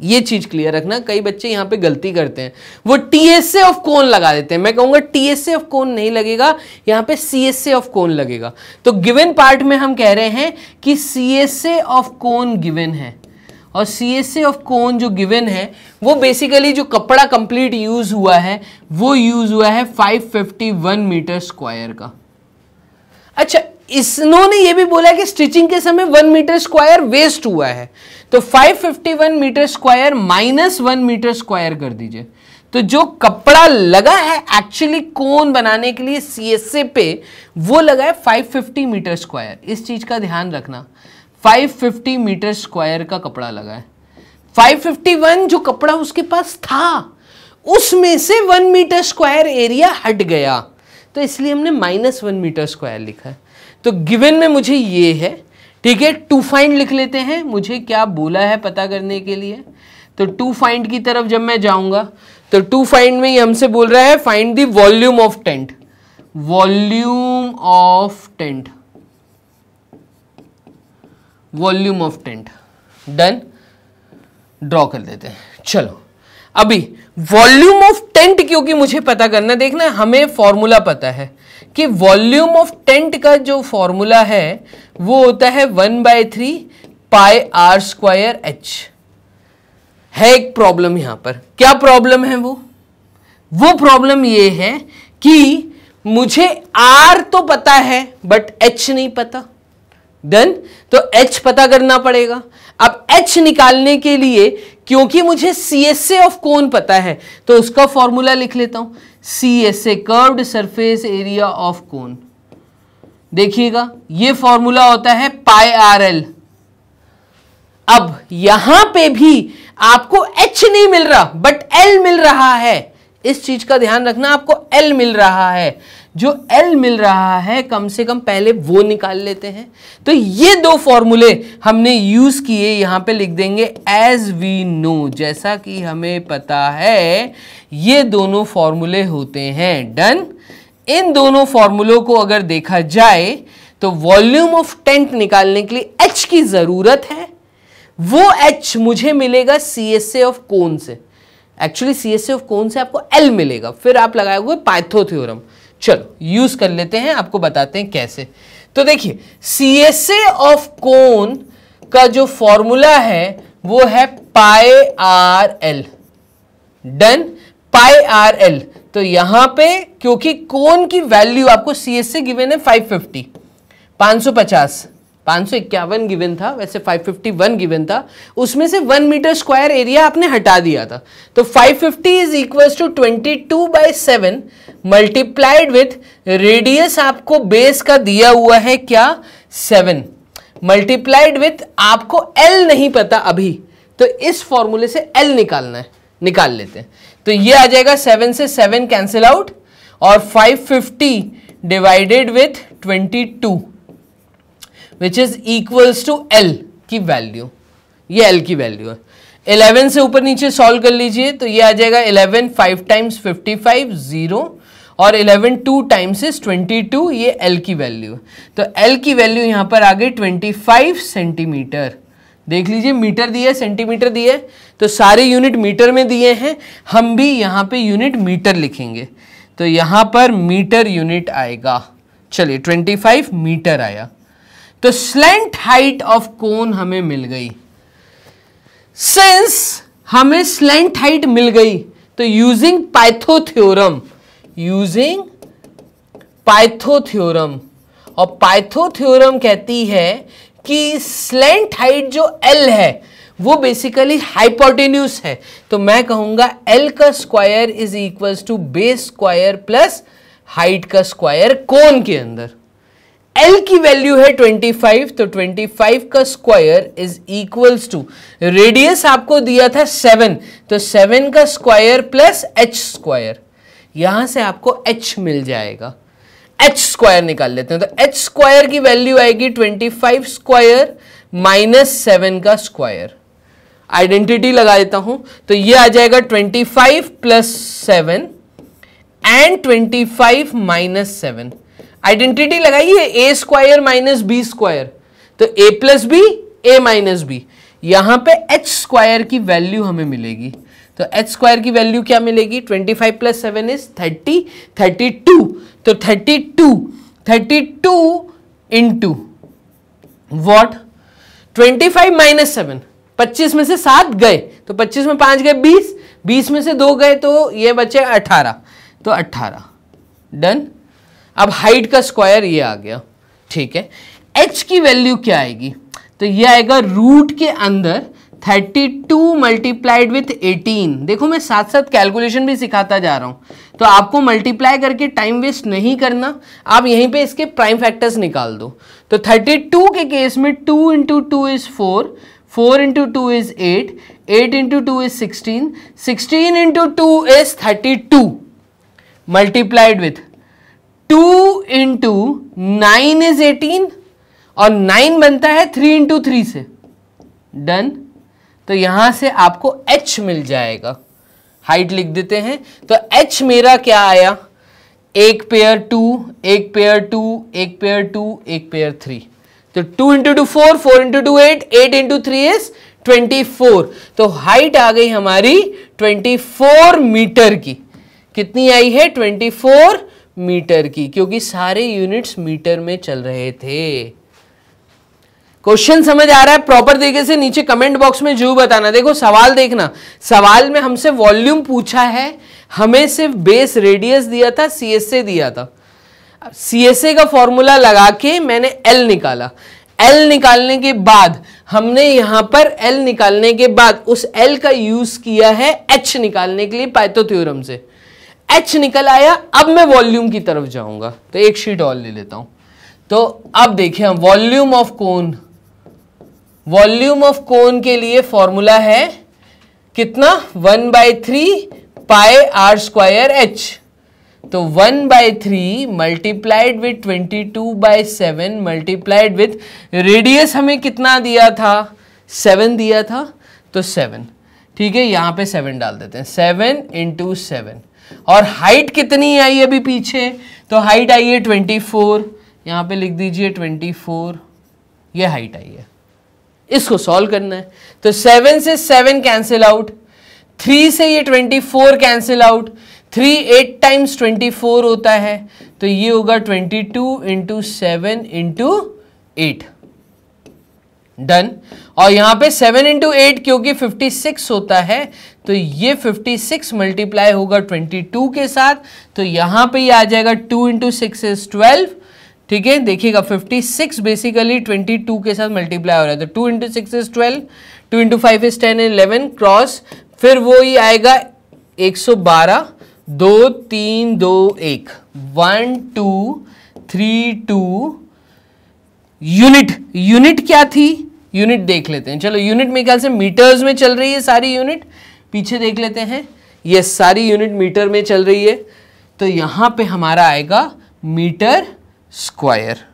ये चीज क्लियर रखना कई बच्चे यहां पे गलती करते हैं वो टी एस ए ऑफ कौन लगा देते हैं मैं कहूंगा टी एस ए ऑफ कौन नहीं लगेगा यहां पे सी एस ए ऑफ कौन लगेगा तो गिवन पार्ट में हम कह रहे हैं कि C S A of cone given है और सी एस ए ऑफ कौन जो गिवन है वो बेसिकली जो कपड़ा कंप्लीट यूज हुआ है वो यूज हुआ है 551 मीटर स्क्वायर का अच्छा इसनोने ये भी बोला कि स्टिचिंग के समय वन मीटर स्क्वायर वेस्ट हुआ है तो 551 metre square minus one metre square कर दीजिए तो जो कपड़ा लगा है एक्चुअली कोन बनाने के लिए सी पे वो लगा है 550 मीटर स्क्वायर इस चीज़ का ध्यान रखना 550 मीटर स्क्वायर का कपड़ा लगा है 551 जो कपड़ा उसके पास था उसमें से वन मीटर स्क्वायर एरिया हट गया तो इसलिए हमने माइनस वन मीटर स्क्वायर लिखा है तो गिवन में मुझे ये है ठीक है टू फाइंड लिख लेते हैं मुझे क्या बोला है पता करने के लिए तो टू फाइंड की तरफ जब मैं जाऊंगा तो टू फाइंड में ये हमसे बोल रहा है find the volume of tent volume of tent volume of tent done draw कर देते हैं चलो अभी वॉल्यूम ऑफ टेंट क्योंकि मुझे पता करना देखना हमें फॉर्मूला पता है कि वॉल्यूम ऑफ टेंट का जो फॉर्मूला है वो होता है one by three pi are square H है एक प्रॉब्लम यहां पर क्या प्रॉब्लम है वो वो प्रॉब्लम ये है कि मुझे आर तो पता है बट एच नहीं पता देन तो एच पता करना पड़ेगा अब एच निकालने के लिए क्योंकि मुझे सी एस ए ऑफ कोन पता है तो उसका फॉर्मूला लिख लेता हूं C S A curved surface area of cone देखिएगा ये फॉर्मूला होता है पाई आर एल अब यहां पे भी आपको एच नहीं मिल रहा बट एल मिल रहा है इस चीज का ध्यान रखना आपको एल मिल रहा है जो एल मिल रहा है कम से कम पहले वो निकाल लेते हैं तो ये दो फॉर्मूले हमने यूज़ किए यहाँ पे लिख देंगे एज वी नो जैसा कि हमें पता है ये दोनों फॉर्मूले होते हैं डन इन दोनों फॉर्मूलों को अगर देखा जाए तो वॉल्यूम ऑफ टेंट निकालने के लिए एच की ज़रूरत है वो एच मुझे मिलेगा सी एस ए ऑफ कौन से actually C S A of cone से आपको एल मिलेगा फिर आप लगाओगे पाइथो थ्योरम चलो यूज कर लेते हैं आपको बताते हैं कैसे तो देखिए सी एस ऑफ कोन का जो फॉर्मूला है वो है pi R L done pi R L तो यहां पे क्योंकि कोन की वैल्यू आपको सी एस से गिवेन है 550 550 पाँच सौ इक्यावन गिवन था वैसे 551 गिवन था उसमें से वन मीटर स्क्वायर एरिया आपने हटा दिया था तो 550 fifty is equal to twenty two by seven multiplied with radius आपको बेस का दिया हुआ है क्या सेवन मल्टीप्लाइड विथ आपको एल नहीं पता अभी तो इस फॉर्मूले से एल निकालना है निकाल लेते हैं तो ये आ जाएगा सेवन से सेवन कैंसिल आउट और five fifty divided with twenty two which is equals to L की वैल्यू ये एल की वैल्यू है इलेवन से ऊपर नीचे सॉल्व कर लीजिए तो ये आ जाएगा eleven five times fifty five zero और eleven two times is twenty two ये एल की वैल्यू तो एल की वैल्यू यहाँ पर आ गई ट्वेंटी फाइव सेंटीमीटर देख लीजिए मीटर दिए सेंटीमीटर दिए तो सारे यूनिट मीटर में दिए हैं हम भी यहाँ पे यूनिट मीटर लिखेंगे तो यहाँ पर मीटर यूनिट आएगा चलिए ट्वेंटी फाइव मीटर आया तो स्लेंट हाइट ऑफ कोन हमें मिल गई सिंस हमें स्लेंट हाइट मिल गई तो यूजिंग पाइथो थ्योरम यूजिंग पाइथो थ्योरम और पाइथो थ्योरम कहती है कि स्लेंट हाइट जो एल है वो बेसिकली हाइपोटेन्यूस है तो मैं कहूंगा एल का square is equals to base square plus height का स्क्वायर कोन के अंदर एल की वैल्यू है 25 तो 25 का square is equals to radius आपको दिया था 7 तो 7 का स्क्वायर प्लस एच स्क्वायर यहां से आपको एच मिल जाएगा एच स्क्वायर निकाल लेते हैं तो एच स्क्वायर की वैल्यू आएगी 25 स्क्वायर माइनस सेवन का स्क्वायर आइडेंटिटी लगा देता हूं तो ये आ जाएगा 25 plus seven and 25 minus seven identity लगाइए A square minus B square तो A plus B A minus B यहाँ पे एच स्क्वायर की वैल्यू हमें मिलेगी तो एच स्क्वायर की वैल्यू क्या मिलेगी 25 five plus seven is thirty thirty two तो thirty two thirty two two what twenty five minus seven पच्चीस में से सात गए तो पच्चीस में पांच गए बीस बीस में से दो गए तो ये बचे अठारह तो अट्ठारह डन अब हाइट का स्क्वायर ये आ गया ठीक है एच की वैल्यू क्या आएगी तो ये आएगा रूट के अंदर 32 मल्टीप्लाइड विथ 18 देखो मैं साथ साथ कैलकुलेशन भी सिखाता जा रहा हूँ तो आपको मल्टीप्लाई करके टाइम वेस्ट नहीं करना आप यहीं पे इसके प्राइम फैक्टर्स निकाल दो तो 32 के केस में 2 into two is four four into two is eight eight into two is sixteen sixteen into two is thirty two multiplied with two into nine is eighteen और नाइन बनता है three into three से done तो यहां से आपको H मिल जाएगा height लिख देते हैं तो एच मेरा क्या आया एक पेयर टू एक पेयर टू एक पेयर टू एक पेयर थ्री तो two into two four four into two eight eight into three is twenty four तो हाइट आ गई हमारी ट्वेंटी फोर मीटर की कितनी आई है ट्वेंटी फोर मीटर की क्योंकि सारे यूनिट्स मीटर में चल रहे थे क्वेश्चन समझ आ रहा है प्रॉपर तरीके से नीचे कमेंट बॉक्स में जरूर बताना देखो सवाल देखना सवाल में हमसे वॉल्यूम पूछा है हमें सिर्फ बेस रेडियस दिया था सीएसए दिया था सीएसए का फॉर्मूला लगा के मैंने एल निकाला एल निकालने के बाद हमने यहां पर एल निकालने के बाद उस एल का यूज किया है एच निकालने के लिए पाइथो थ्योरम से एच निकल आया अब मैं वॉल्यूम की तरफ जाऊंगा तो एक शीट और ले लेता हूं तो अब देखिए हम volume of cone volume of cone के लिए फॉर्मूला है कितना one by three pi are square H तो one by three multiplied with twenty two by seven multiplied with radius हमें कितना दिया था सेवन दिया था तो सेवन ठीक है यहां पे सेवन डाल देते हैं सेवन इंटू सेवन और हाइट कितनी आई अभी पीछे तो हाइट आई है ट्वेंटी फोर यहां पर लिख दीजिए ट्वेंटी फोर यह हाइट आई है इसको सॉल्व करना है तो सेवन से सेवन कैंसिल आउट थ्री से ये twenty four cancel out three eight times twenty four होता है तो ये होगा twenty two into seven into eight done और यहाँ पे सेवन इंटू एट क्योंकि फिफ्टी सिक्स होता है तो ये फिफ्टी सिक्स मल्टीप्लाई होगा ट्वेंटी टू के साथ तो यहां पे ये आ जाएगा two into six is twelve ठीक है देखिएगा fifty six basically twenty two के साथ मल्टीप्लाई हो रहा है तो two into six is twelve two into five is ten eleven cross फिर वो ही आएगा एक सौ बारह दो तीन दो एक one two three two unit unit क्या थी यूनिट देख लेते हैं चलो यूनिट मेरे ख्याल से मीटर्स में चल रही है सारी यूनिट पीछे देख लेते हैं ये सारी यूनिट मीटर में चल रही है तो यहां पे हमारा आएगा मीटर स्क्वायर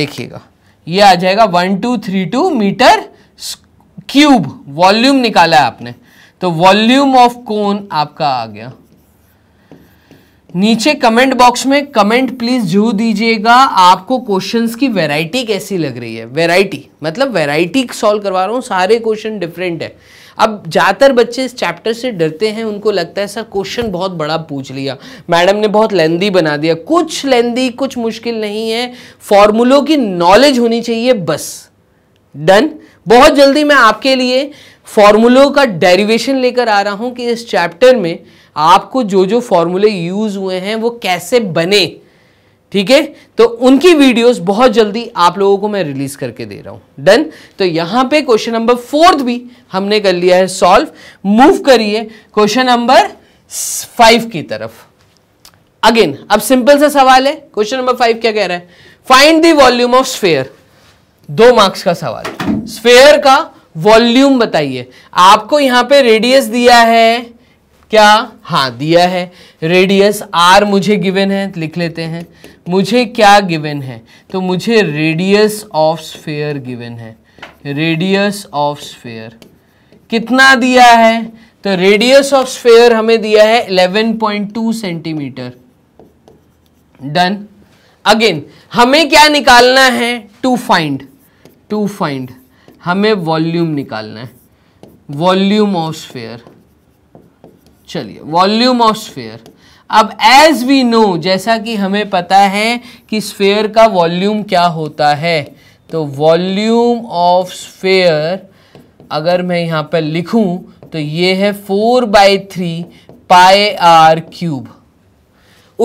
देखिएगा ये आ जाएगा one two three two metre cube volume निकाला है आपने तो वॉल्यूम ऑफ कोन आपका आ गया नीचे कमेंट बॉक्स में कमेंट प्लीज जरूर दीजिएगा आपको क्वेश्चंस की वैरायटी कैसी लग रही है वैरायटी मतलब वैरायटी सॉल्व करवा रहा हूँ सारे क्वेश्चन डिफरेंट है अब ज़्यादातर बच्चे इस चैप्टर से डरते हैं उनको लगता है सर क्वेश्चन बहुत बड़ा पूछ लिया मैडम ने बहुत लेंदी बना दिया कुछ लेंदी कुछ मुश्किल नहीं है फॉर्मूलों की नॉलेज होनी चाहिए बस डन बहुत जल्दी मैं आपके लिए फॉर्मूलों का डेरिवेशन लेकर आ रहा हूँ कि इस चैप्टर में आपको जो जो फॉर्मूले यूज हुए हैं वो कैसे बने ठीक है तो उनकी वीडियोस बहुत जल्दी आप लोगों को मैं रिलीज करके दे रहा हूं डन तो यहां पे क्वेश्चन नंबर फोर्थ भी हमने कर लिया है सॉल्व मूव करिए क्वेश्चन नंबर फाइव की तरफ अगेन अब सिंपल सा सवाल है क्वेश्चन नंबर फाइव क्या कह रहा है find the volume of sphere दो मार्क्स का सवाल स्फेयर का वॉल्यूम बताइए आपको यहां पे रेडियस दिया है क्या हाँ दिया है रेडियस आर मुझे गिवन है लिख लेते हैं मुझे क्या गिवन है तो मुझे रेडियस ऑफ स्फेयर गिवन है रेडियस ऑफ स्फेयर कितना दिया है तो रेडियस ऑफ स्फेयर हमें दिया है 11.2 सेंटीमीटर डन अगेन हमें क्या निकालना है टू फाइंड टू फाइंड हमें वॉल्यूम निकालना है वॉल्यूम ऑफ स्फेयर चलिए वॉल्यूम ऑफ स्फेयर अब एज वी नो जैसा कि हमें पता है कि स्फेयर का वॉल्यूम क्या होता है तो वॉल्यूम ऑफ स्फेयर अगर मैं यहाँ पर लिखूँ तो ये है four by three pi R cube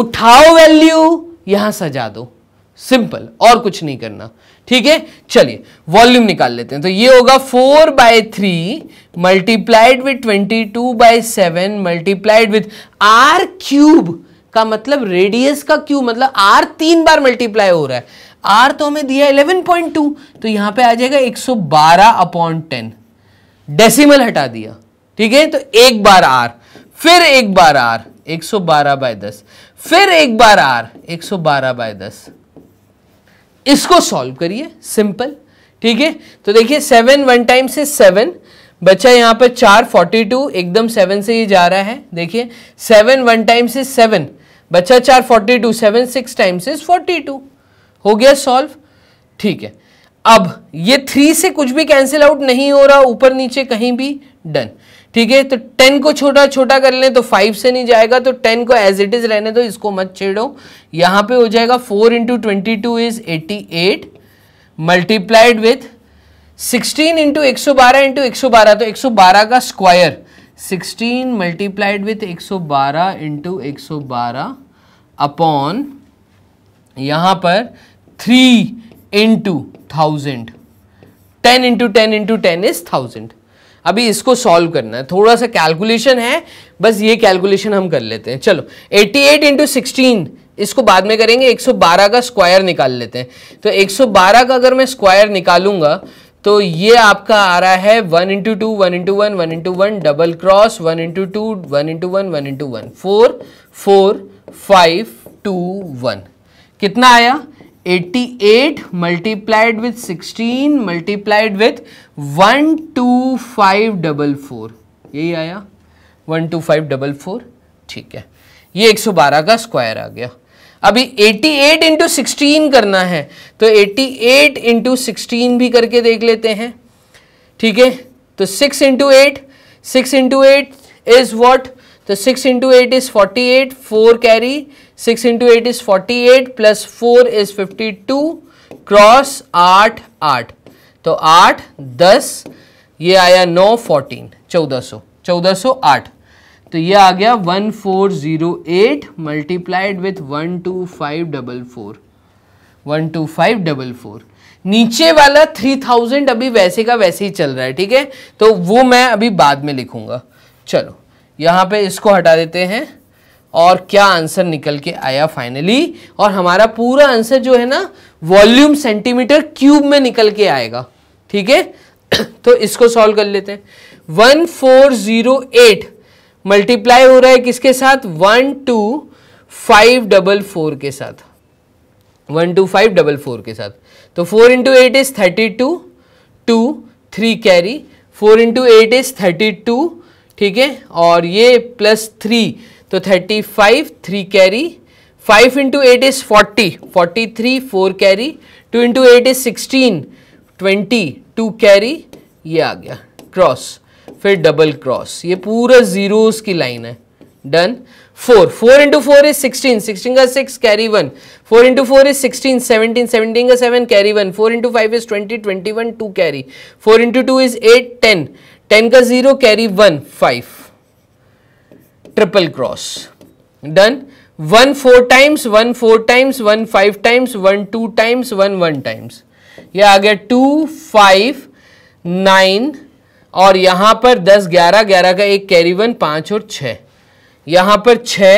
उठाओ वैल्यू यहाँ सजा दो सिंपल और कुछ नहीं करना ठीक है चलिए वॉल्यूम निकाल लेते हैं तो ये होगा four by three multiplied with twenty two by seven multiplied with R cube का मतलब रेडियस का क्यूब मतलब आर तीन बार मल्टीप्लाई हो रहा है आर तो हमें दिया इलेवन पॉइंट टू तो यहां पे आ जाएगा एक सौ बारह अपॉन टेन डेसीमल हटा दिया ठीक है तो एक बार आर फिर एक बार आर एक सौ बारह बाय दस फिर एक बार आर एक सौ बारह बाय दस इसको सॉल्व करिए सिंपल ठीक है तो देखिए सेवन वन टाइम से सेवन बच्चा यहाँ पर चार फोर्टी टू एकदम सेवन से ही जा रहा है देखिए सेवन वन टाइम से सेवन बच्चा चार forty two seven six time से फोर्टी टू हो गया सॉल्व ठीक है अब ये थ्री से कुछ भी कैंसिल आउट नहीं हो रहा ऊपर नीचे कहीं भी डन ठीक है तो टेन को छोटा छोटा कर लें तो फाइव से नहीं जाएगा तो टेन को एज इट इज रहने दो तो इसको मत छेड़ो यहां पे हो जाएगा four into twenty two is eighty eight multiplied with sixteen into एक सौ बारह इंटू एक सौ बारह तो एक सौ बारह का स्क्वायर सिक्सटीन मल्टीप्लाइड विथ एक सौ बारह इंटू एक सौ बारह अपॉन यहां पर three into thousand ten into ten into ten is thousand अभी इसको सॉल्व करना है थोड़ा सा कैलकुलेशन है बस ये कैलकुलेशन हम कर लेते हैं चलो 88 एट इंटू सिक्सटीन इसको बाद में करेंगे 112 का स्क्वायर निकाल लेते हैं तो 112 का अगर मैं स्क्वायर निकालूंगा तो ये आपका आ रहा है one into two one into one one into one double cross one into two one into one one into one four four five two one कितना आया 88 विथ वन 16 फाइव डबल 12544 यही आया 12544 ठीक है ये 112 का स्क्वायर आ गया अभी 88 इंटू सिक्सटीन करना है तो 88 इंटू सिक्सटीन भी करके देख लेते हैं ठीक है तो 6 into eight six into eight is what तो 6 into eight is 48 four carry six into eight is forty eight plus four is fifty two cross आठ आठ तो आठ दस ये आया नौ फोर्टीन चौदह सौ चौदह सौ आठ तो ये आ गया one four zero eight multiplied with one two five double four one two five double four नीचे वाला थ्री थाउजेंड अभी वैसे का वैसे ही चल रहा है ठीक है तो वो मैं अभी बाद में लिखूंगा चलो यहाँ पे इसको हटा देते हैं और क्या आंसर निकल के आया फाइनली और हमारा पूरा आंसर जो है ना वॉल्यूम सेंटीमीटर क्यूब में निकल के आएगा ठीक है तो इसको सॉल्व कर लेते हैं one four zero eight multiply हो रहा है किसके साथ one two five double four के साथ one two five double four के साथ तो four into eight is thirty two two three carry four into eight is thirty two ठीक है और ये प्लस थ्री तो thirty five three carry five into eight is forty forty three four carry two into eight is sixteen twenty two carry ये आ गया cross फिर double cross ये पूरा जीरोस की लाइन है done four four into four is sixteen sixteen का six carry one four into four is sixteen seventeen seventeen का seven carry one four into five is twenty twenty one two carry four into two is eight ten ten का zero carry one five triple cross done one four times one four times one five times one two times one one times ये आ गया to five nine और यहाँ पर दस ग्यारह ग्यारह का एक कैरी वन पाँच और छः यहाँ पर छ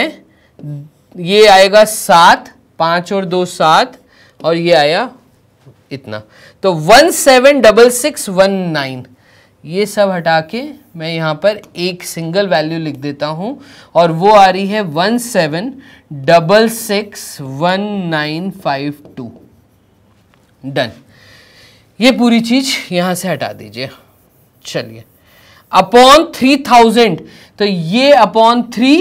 ये आएगा सात पाँच और दो सात और ये आया इतना तो one seven double six one nine ये सब हटा के मैं यहाँ पर एक सिंगल वैल्यू लिख देता हूँ और वो आ रही है one seven double six one nine five two done ये पूरी चीज़ यहाँ से हटा दीजिए चलिए अपॉन थ्री थाउजेंड तो ये upon three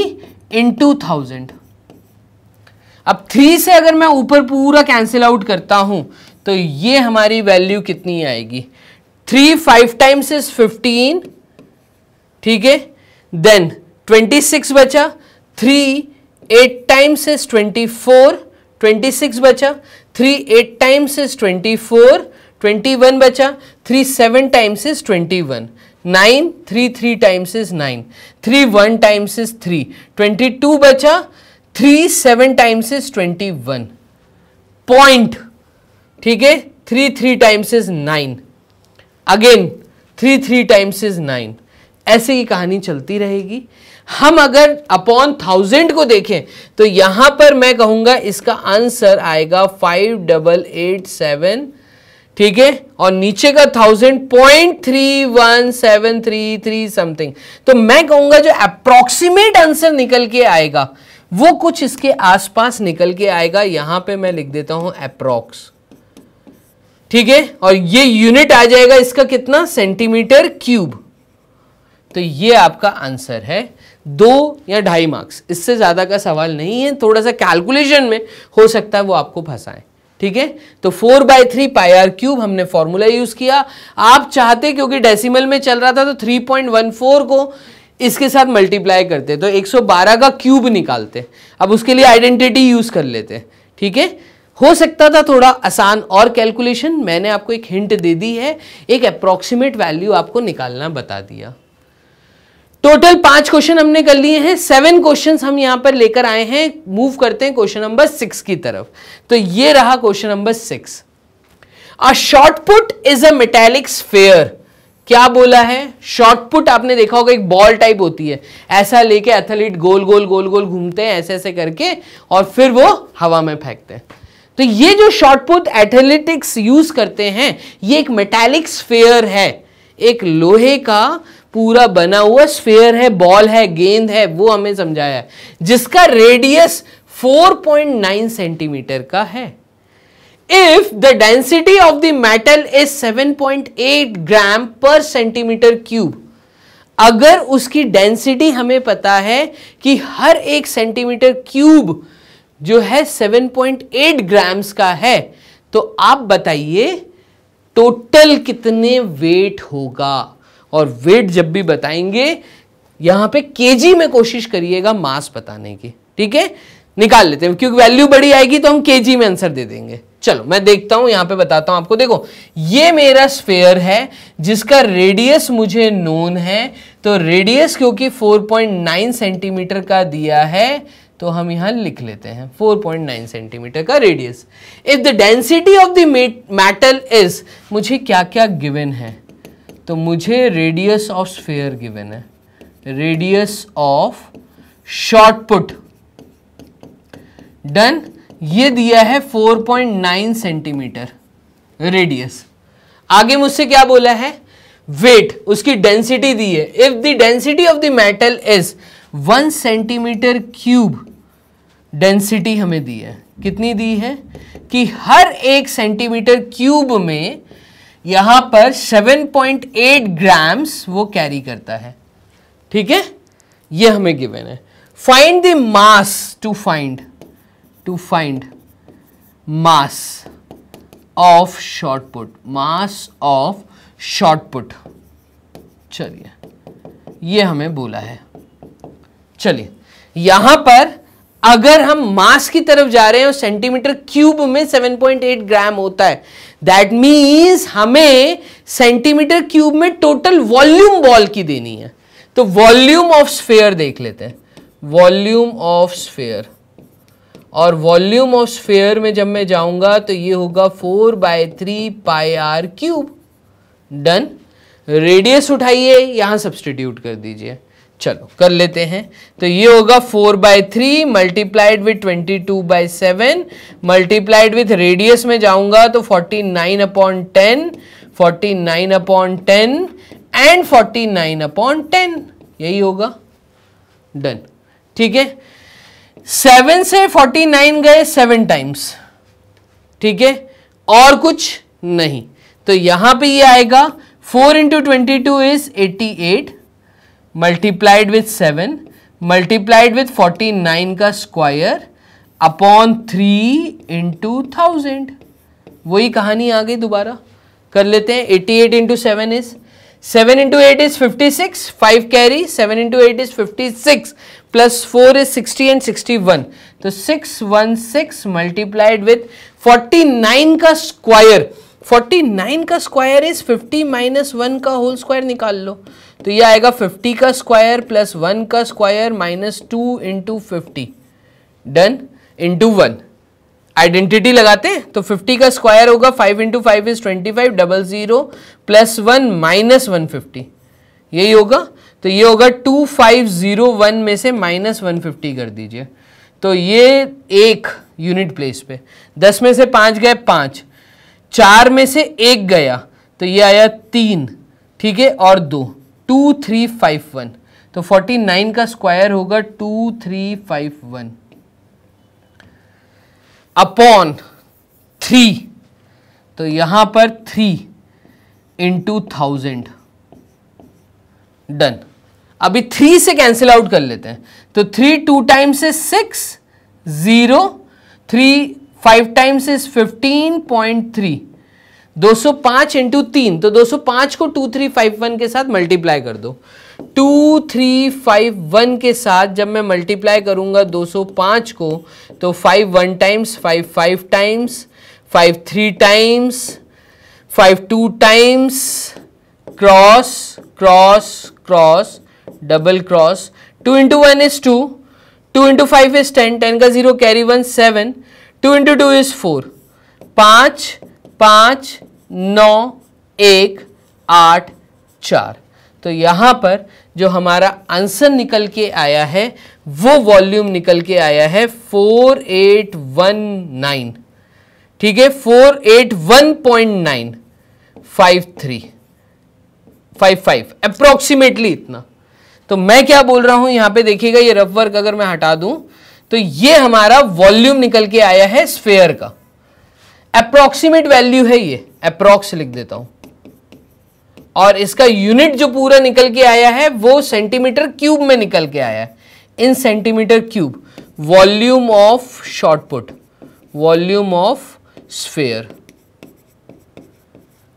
in two thousand अब थ्री से अगर मैं ऊपर पूरा कैंसिल आउट करता हूँ तो ये हमारी वैल्यू कितनी आएगी three five times is fifteen ठीक है देन ट्वेंटी सिक्स बचा three eight times is twenty four twenty six बचा three eight times is twenty four twenty one बचा three seven times is twenty one nine three three times is nine three one times is three twenty two बचा three seven times is twenty one point ठीक है three three times is nine again three three times is nine ऐसे ही कहानी चलती रहेगी हम अगर अपॉन थाउजेंड को देखें तो यहां पर मैं कहूंगा इसका आंसर आएगा फाइव डबल एट सेवन ठीक है और नीचे का thousand point three one seven three three something तो मैं कहूंगा जो अप्रोक्सीमेट आंसर निकल के आएगा वो कुछ इसके आसपास निकल के आएगा यहां पे मैं लिख देता हूं अप्रोक्स ठीक है और ये यूनिट आ जाएगा इसका कितना सेंटीमीटर क्यूब तो ये आपका आंसर है दो या ढाई मार्क्स इससे ज़्यादा का सवाल नहीं है थोड़ा सा कैलकुलेशन में हो सकता है वो आपको फंसाएं ठीक है तो four by three pi r cube हमने फॉर्मूला यूज़ किया आप चाहते क्योंकि डेसिमल में चल रहा था तो थ्री पॉइंट वन फोर को इसके साथ मल्टीप्लाई करते तो 112 का क्यूब निकालते अब उसके लिए आइडेंटिटी यूज़ कर लेते ठीक है हो सकता था थोड़ा आसान और कैलकुलेशन मैंने आपको एक हिंट दे दी है एक अप्रोक्सीमेट वैल्यू आपको निकालना बता दिया टोटल पांच क्वेश्चन हमने कर लिए हैं सेवन क्वेश्चंस हम यहां पर लेकर आए हैं मूव करते हैं क्वेश्चन नंबर सिक्स की तरफ तो ये रहा question number six a shot put is a metallic sphere क्या बोला है शॉर्टपुट आपने देखा होगा एक बॉल टाइप होती है ऐसा लेके एथलीट गोल गोल गोल गोल घूमते हैं ऐसे ऐसे करके और फिर वो हवा में फेंकते हैं तो ये जो शॉटपुट एथलेटिक्स यूज करते हैं ये एक मेटेलिक स्फेयर है एक लोहे का पूरा बना हुआ स्फेयर है बॉल है गेंद है वो हमें समझाया है जिसका रेडियस 4.9 सेंटीमीटर का है if the density of the metal is 7.8 gram per centimetre cube अगर उसकी डेंसिटी हमें पता है कि हर एक सेंटीमीटर क्यूब जो है 7.8 ग्राम्स का है तो आप बताइए टोटल कितने वेट होगा और वेट जब भी बताएंगे यहाँ पे केजी में कोशिश करिएगा मास बताने की ठीक है निकाल लेते हैं क्योंकि वैल्यू बड़ी आएगी तो हम केजी में आंसर दे देंगे चलो मैं देखता हूं यहां पे बताता हूं आपको देखो ये मेरा स्फेयर है जिसका रेडियस मुझे नोन है तो रेडियस क्योंकि 4.9 सेंटीमीटर का दिया है तो हम यहाँ लिख लेते हैं 4.9 सेंटीमीटर का radius if the density of the metal is मुझे क्या क्या गिवन है तो मुझे रेडियस ऑफ स्फेयर गिवन है radius of shot put done ये दिया है 4.9 सेंटीमीटर रेडियस आगे मुझसे क्या बोला है वेट उसकी डेंसिटी दी है if the density of the metal is one centimetre cube density हमें दी है कितनी दी है कि हर एक सेंटीमीटर क्यूब में यहां पर 7.8 ग्राम्स वो कैरी करता है ठीक है ये हमें गिवन है find the mass to find to find mass of shot put mass of shot put चलिए ये हमें बोला है चलिए यहां पर अगर हम मास की तरफ जा रहे हैं और सेंटीमीटर क्यूब में 7.8 ग्राम होता है दैट मीन्स हमें सेंटीमीटर क्यूब में टोटल वॉल्यूम बॉल की देनी है तो वॉल्यूम ऑफ स्फेयर देख लेते हैं वॉल्यूम ऑफ स्फेयर और वॉल्यूम ऑफ स्फेयर में जब मैं जाऊंगा तो ये होगा four by three pi r cube done radius उठाइए यहां सब्सटीट्यूट कर दीजिए चलो कर लेते हैं तो ये होगा four by three multiplied with twenty two by seven multiplied with radius में जाऊंगा तो forty nine upon ten forty nine upon ten and forty nine upon ten यही होगा डन ठीक है सेवन से फोर्टी नाइन गए सेवन टाइम्स ठीक है और कुछ नहीं तो यहां पे ये आएगा four into twenty two is eighty eight multiplied with seven multiplied with forty nine का square upon three into thousand वही कहानी आ गई दोबारा कर लेते हैं eighty eight into seven is seven into eight is fifty six five carry seven into eight is fifty six plus four is sixty and sixty one तो six one six multiplied with forty nine का square forty nine का square is fifty minus one का whole square निकाल लो तो ये आएगा fifty का स्क्वायर प्लस वन का square minus two into fifty done into one identity लगाते हैं तो 50 का स्क्वायर होगा 5 into five is twenty five double zero plus one minus one fifty यही होगा तो ये होगा टू फाइव ज़ीरो वन में से माइनस वन फिफ्टी कर दीजिए तो ये एक यूनिट प्लेस पे दस में से पाँच गए पाँच चार में से एक गया तो ये आया तीन ठीक है और दो टू थ्री फाइव वन तो फोर्टी नाइन का स्क्वायर होगा two three five one upon three तो यहां पर थ्री इंटू थाउजेंड डन अभी थ्री से कैंसिल आउट कर लेते हैं तो three two times is six zero three five times is fifteen point three 205 सौ पांच इंटू तीन तो 205 को 2351 के साथ मल्टीप्लाई कर दो 2351 के साथ जब मैं मल्टीप्लाई करूंगा 205 को तो five one times five five times five three times five two times cross cross cross double cross 2 into one is two two into five is ten ten का zero carry one seven two into two is four पाँच पाँच नौ एक आठ चार तो यहाँ पर जो हमारा आंसर निकल के आया है वो वॉल्यूम निकल के आया है फोर एट वन नाइन ठीक है four eight one point nine five three five five approximately इतना तो मैं क्या बोल रहा हूं यहां पे देखिएगा ये रफ वर्क अगर मैं हटा दूं तो ये हमारा वॉल्यूम निकल के आया है स्फेयर का अप्रोक्सीमेट वैल्यू है ये अप्रोक्स लिख देता हूं और इसका यूनिट जो पूरा निकल के आया है वो सेंटीमीटर क्यूब में निकल के आया है in centimetre cube volume of shot put volume of sphere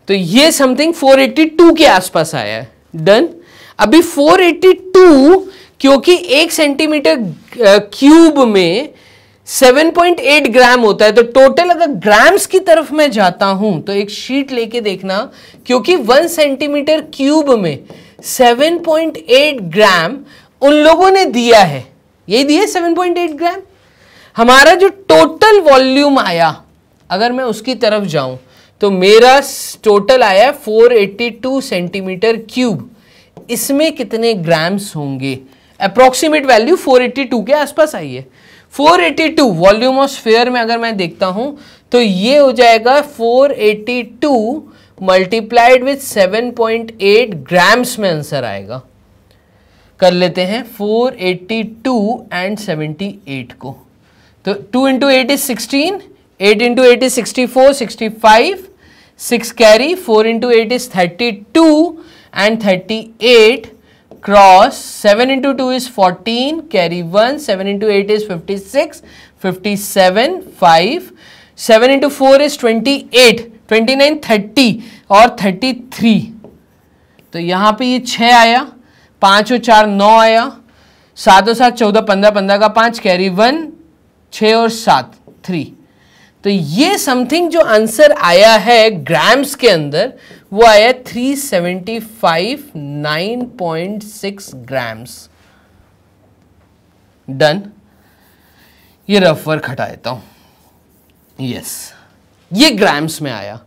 तो ये समथिंग 482 के आसपास आया है डन अभी 482 क्योंकि एक सेंटीमीटर क्यूब में 7.8 ग्राम होता है तो टोटल अगर ग्राम्स की तरफ मैं जाता हूं तो एक शीट लेके देखना क्योंकि वन सेंटीमीटर क्यूब में 7.8 ग्राम उन लोगों ने दिया है यही दिया 7.8 ग्राम हमारा जो टोटल वॉल्यूम आया अगर मैं उसकी तरफ जाऊं तो मेरा टोटल आया 482 सेंटीमीटर क्यूब इसमें कितने ग्राम्स होंगे अप्रोक्सीमेट वैल्यू 482 के आसपास आई है 482 वॉल्यूम ऑफ स्फेयर में अगर मैं देखता हूं तो ये हो जाएगा 482 मल्टीप्लाइड विथ एट ग्राम्स में आंसर आएगा कर लेते हैं 482 एंड एट को तो 2 into eight is sixteen eight into eight is sixty four sixty five six carry four into eight is thirty two and thirty eight cross seven into two is fourteen carry one seven into eight is fifty six fifty seven five seven into four is twenty eight twenty nine thirty और thirty three तो यहाँ पे ये छः आया पाँच और चार नौ आया सात और सात चौदह पंद्रह पंद्रह का पाँच कैरी वन छः और सात थ्री तो ये समथिंग जो आंसर आया है ग्राम्स के अंदर वो आया 375 9.6 ग्राम्स डन ये रफ वर्क हटा देता हूं यस ये ग्राम्स में आया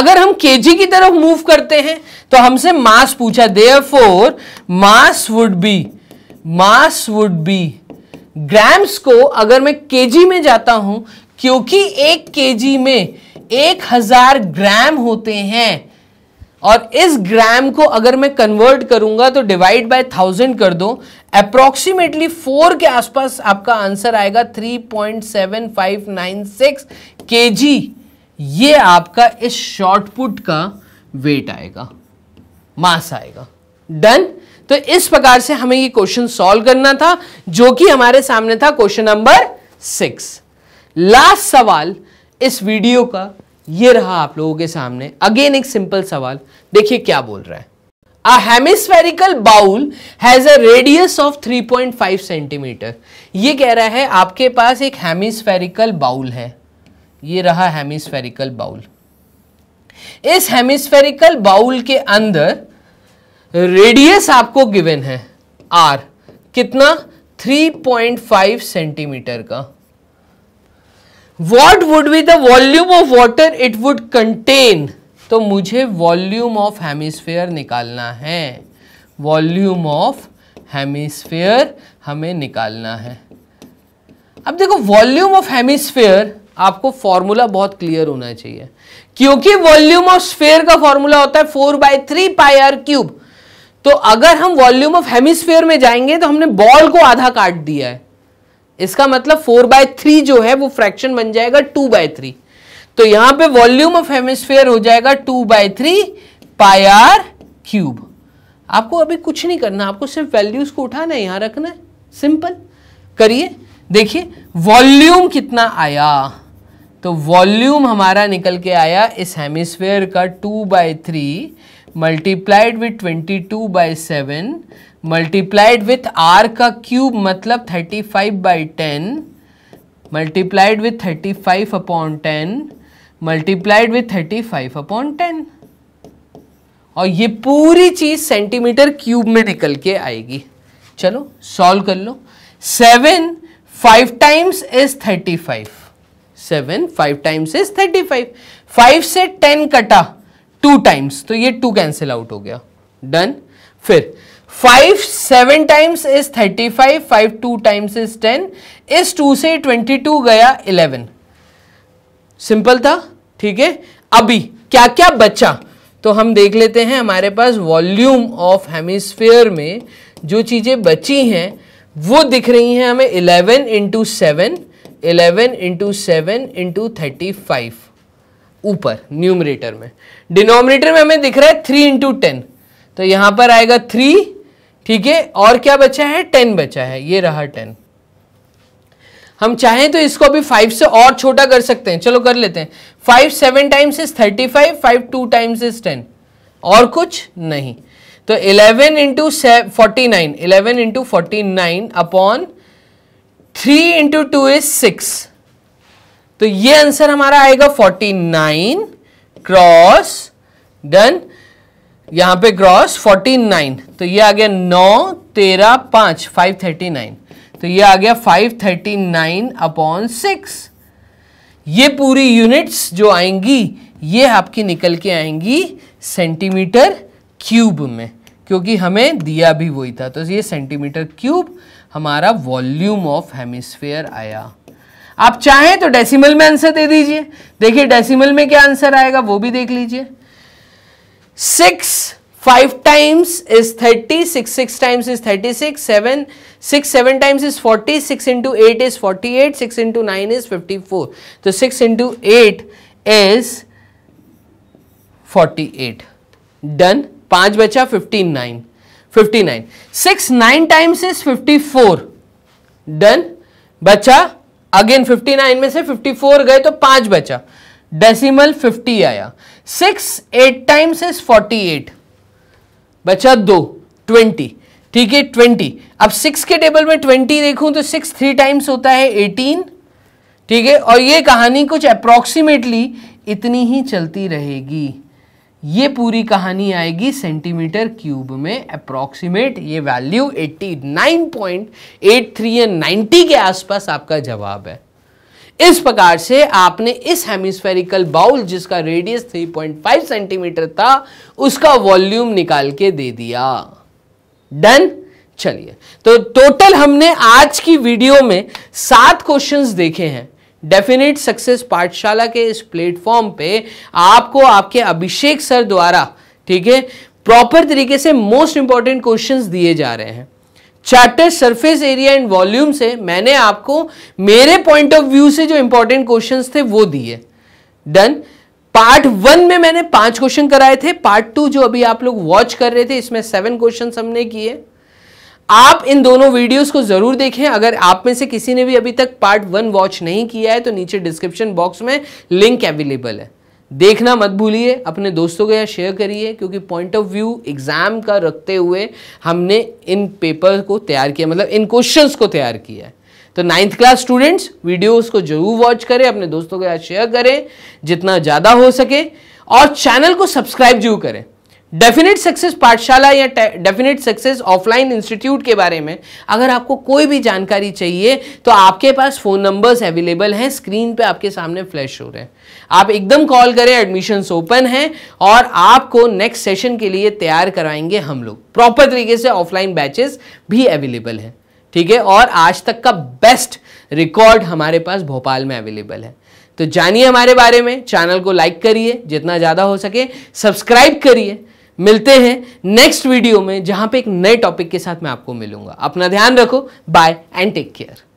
अगर हम केजी की तरफ मूव करते हैं तो हमसे मास पूछा therefore mass would be mass would be grams को अगर मैं केजी में जाता हूं क्योंकि एक केजी में एक हजार ग्राम होते हैं और इस ग्राम को अगर मैं कन्वर्ट करूंगा तो डिवाइड बाय थाउजेंड कर दो अप्रोक्सीमेटली फोर के आसपास आपका आंसर आएगा three point seven five nine six K G ये आपका इस शॉर्टपुट का वेट आएगा मास आएगा डन तो इस प्रकार से हमें ये क्वेश्चन सॉल्व करना था जो कि हमारे सामने था क्वेश्चन नंबर सिक्स लास्ट सवाल इस वीडियो का ये रहा आप लोगों के सामने अगेन एक सिंपल सवाल देखिए क्या बोल रहा है a hemispherical bowl has a radius of 3.5 centimetre ये कह रहा है आपके पास एक हेमिस्फेरिकल बाउल है ये रहा हेमिस्फेरिकल बाउल इस हेमिस्फेरिकल बाउल के अंदर रेडियस आपको गिवन है आर कितना 3.5 सेंटीमीटर का what would be the volume of water it would contain तो मुझे वॉल्यूम ऑफ हेमिस्फेयर निकालना है वॉल्यूम ऑफ हेमिस्फेयर हमें निकालना है अब देखो वॉल्यूम ऑफ हेमिस्फेयर आपको फॉर्मूला बहुत क्लियर होना चाहिए क्योंकि वॉल्यूम ऑफ स्फेयर का फॉर्मूला होता है four by three pi r cube तो अगर हम वॉल्यूम ऑफ हेमिस्फेयर में जाएंगे तो हमने बॉल को आधा काट दिया है इसका मतलब फोर बाय थ्री जो है वो फ्रैक्शन बन जाएगा टू बाय थ्री तो यहां पे वॉल्यूम ऑफ हेमिस्फेयर हो जाएगा two by three pi r cube आपको अभी कुछ नहीं करना आपको सिर्फ वैल्यूज को उठाना है यहां रखना है सिंपल करिए देखिए वॉल्यूम कितना आया तो वॉल्यूम हमारा निकल के आया इस हेमिस्फेयर का two by three multiplied with twenty two by seven multiplied with r का क्यूब मतलब thirty five by ten multiplied with thirty five upon ten multiplied with thirty five upon ten और ये पूरी चीज सेंटीमीटर क्यूब में निकल के आएगी चलो सॉल्व कर लो seven five times is thirty five seven five times is thirty five five से टेन कटा टू टाइम्स तो ये टू कैंसिल आउट हो गया डन फिर five seven times is thirty five five two times is ten इस two से twenty two गया इलेवन सिंपल था ठीक है अभी क्या क्या बचा तो हम देख लेते हैं हमारे पास वॉल्यूम ऑफ हेमिस्फेयर में जो चीज़ें बची हैं वो दिख रही हैं हमें eleven into seven eleven into seven into thirty five ऊपर न्यूमरेटर में डिनोमिनेटर में हमें दिख रहा है थ्री इंटू टेन तो यहाँ पर आएगा थ्री ठीक है और क्या बचा है टेन बचा है ये रहा टेन हम चाहें तो इसको अभी फाइव से और छोटा कर सकते हैं चलो कर लेते हैं five seven times is thirty five five two times is ten और कुछ नहीं तो eleven into forty nine eleven into forty nine upon three into two is six तो ये आंसर हमारा आएगा फोर्टी नाइन क्रॉस डन यहाँ पे क्रॉस फोर्टीन नाइन तो ये आ गया नौ तेरह पांच फाइव थर्टी नाइन तो ये आ गया five thirty nine upon six ये पूरी यूनिट्स जो आएंगी ये आपकी निकल के आएंगी सेंटीमीटर क्यूब में क्योंकि हमें दिया भी वही था तो ये सेंटीमीटर क्यूब हमारा वॉल्यूम ऑफ हेमिस्फेयर आया आप चाहें तो डेसिमल में आंसर दे दीजिए देखिए डेसिमल में क्या आंसर आएगा वो भी देख लीजिए six five times is thirty six six times is thirty six seven six seven times is forty six into eight is forty eight six into nine is fifty four तो six into eight is forty eight done पांच बचा fifty nine fifty nine six nine times is fifty four done बचा again fifty nine में से fifty four गए तो पांच बचा डेसिमल फिफ्टी आया six eight times is forty eight बचा दो ट्वेंटी ठीक है ट्वेंटी अब सिक्स के टेबल में ट्वेंटी देखूं तो सिक्स थ्री टाइम्स होता है एटीन ठीक है और ये कहानी कुछ अप्रोक्सीमेटली इतनी ही चलती रहेगी ये पूरी कहानी आएगी सेंटीमीटर क्यूब में अप्रोक्सीमेट ये वैल्यू 89.83 या 90 के आसपास आपका जवाब है इस प्रकार से आपने इस हेमिस्फेरिकल बाउल जिसका रेडियस 3.5 सेंटीमीटर था उसका वॉल्यूम निकाल के दे दिया डन चलिए तो टोटल हमने आज की वीडियो में सात क्वेश्चंस देखे हैं डेफिनेट सक्सेस पाठशाला के इस प्लेटफॉर्म पे आपको आपके अभिषेक सर द्वारा ठीक है प्रॉपर तरीके से मोस्ट इंपॉर्टेंट क्वेश्चंस दिए जा रहे हैं chapter surface area and volume से मैंने आपको मेरे पॉइंट ऑफ व्यू से जो इंपॉर्टेंट क्वेश्चंस थे वो दिए डन पार्ट वन में मैंने पांच क्वेश्चन कराए थे पार्ट टू जो अभी आप लोग वॉच कर रहे थे इसमें सेवन क्वेश्चन हमने किए आप इन दोनों वीडियोस को जरूर देखें अगर आप में से किसी ने भी अभी तक पार्ट वन वॉच नहीं किया है तो नीचे डिस्क्रिप्शन बॉक्स में लिंक अवेलेबल है देखना मत भूलिए अपने दोस्तों के साथ शेयर करिए क्योंकि पॉइंट ऑफ व्यू एग्ज़ाम का रखते हुए हमने इन पेपर को तैयार किया मतलब इन क्वेश्चंस को तैयार किया है तो नाइन्थ क्लास स्टूडेंट्स वीडियोस को जरूर वॉच करें अपने दोस्तों के साथ शेयर करें जितना ज़्यादा हो सके और चैनल को सब्सक्राइब जरूर करें डेफिनेट सक्सेस पाठशाला या डेफिनेट सक्सेस ऑफलाइन इंस्टीट्यूट के बारे में अगर आपको कोई भी जानकारी चाहिए तो आपके पास फ़ोन नंबर्स अवेलेबल हैं स्क्रीन पर आपके सामने फ्लैश हो रहे हैं आप एकदम कॉल करें एडमिशंस ओपन हैं और आपको नेक्स्ट सेशन के लिए तैयार कराएंगे हम लोग प्रॉपर तरीके से ऑफलाइन बैचेस भी अवेलेबल हैं ठीक है और आज तक का बेस्ट रिकॉर्ड हमारे पास भोपाल में अवेलेबल है तो जानिए हमारे बारे में चैनल को लाइक करिए जितना ज़्यादा हो सके सब्सक्राइब करिए मिलते हैं नेक्स्ट वीडियो में जहां पे एक नए टॉपिक के साथ मैं आपको मिलूंगा अपना ध्यान रखो बाय एंड टेक केयर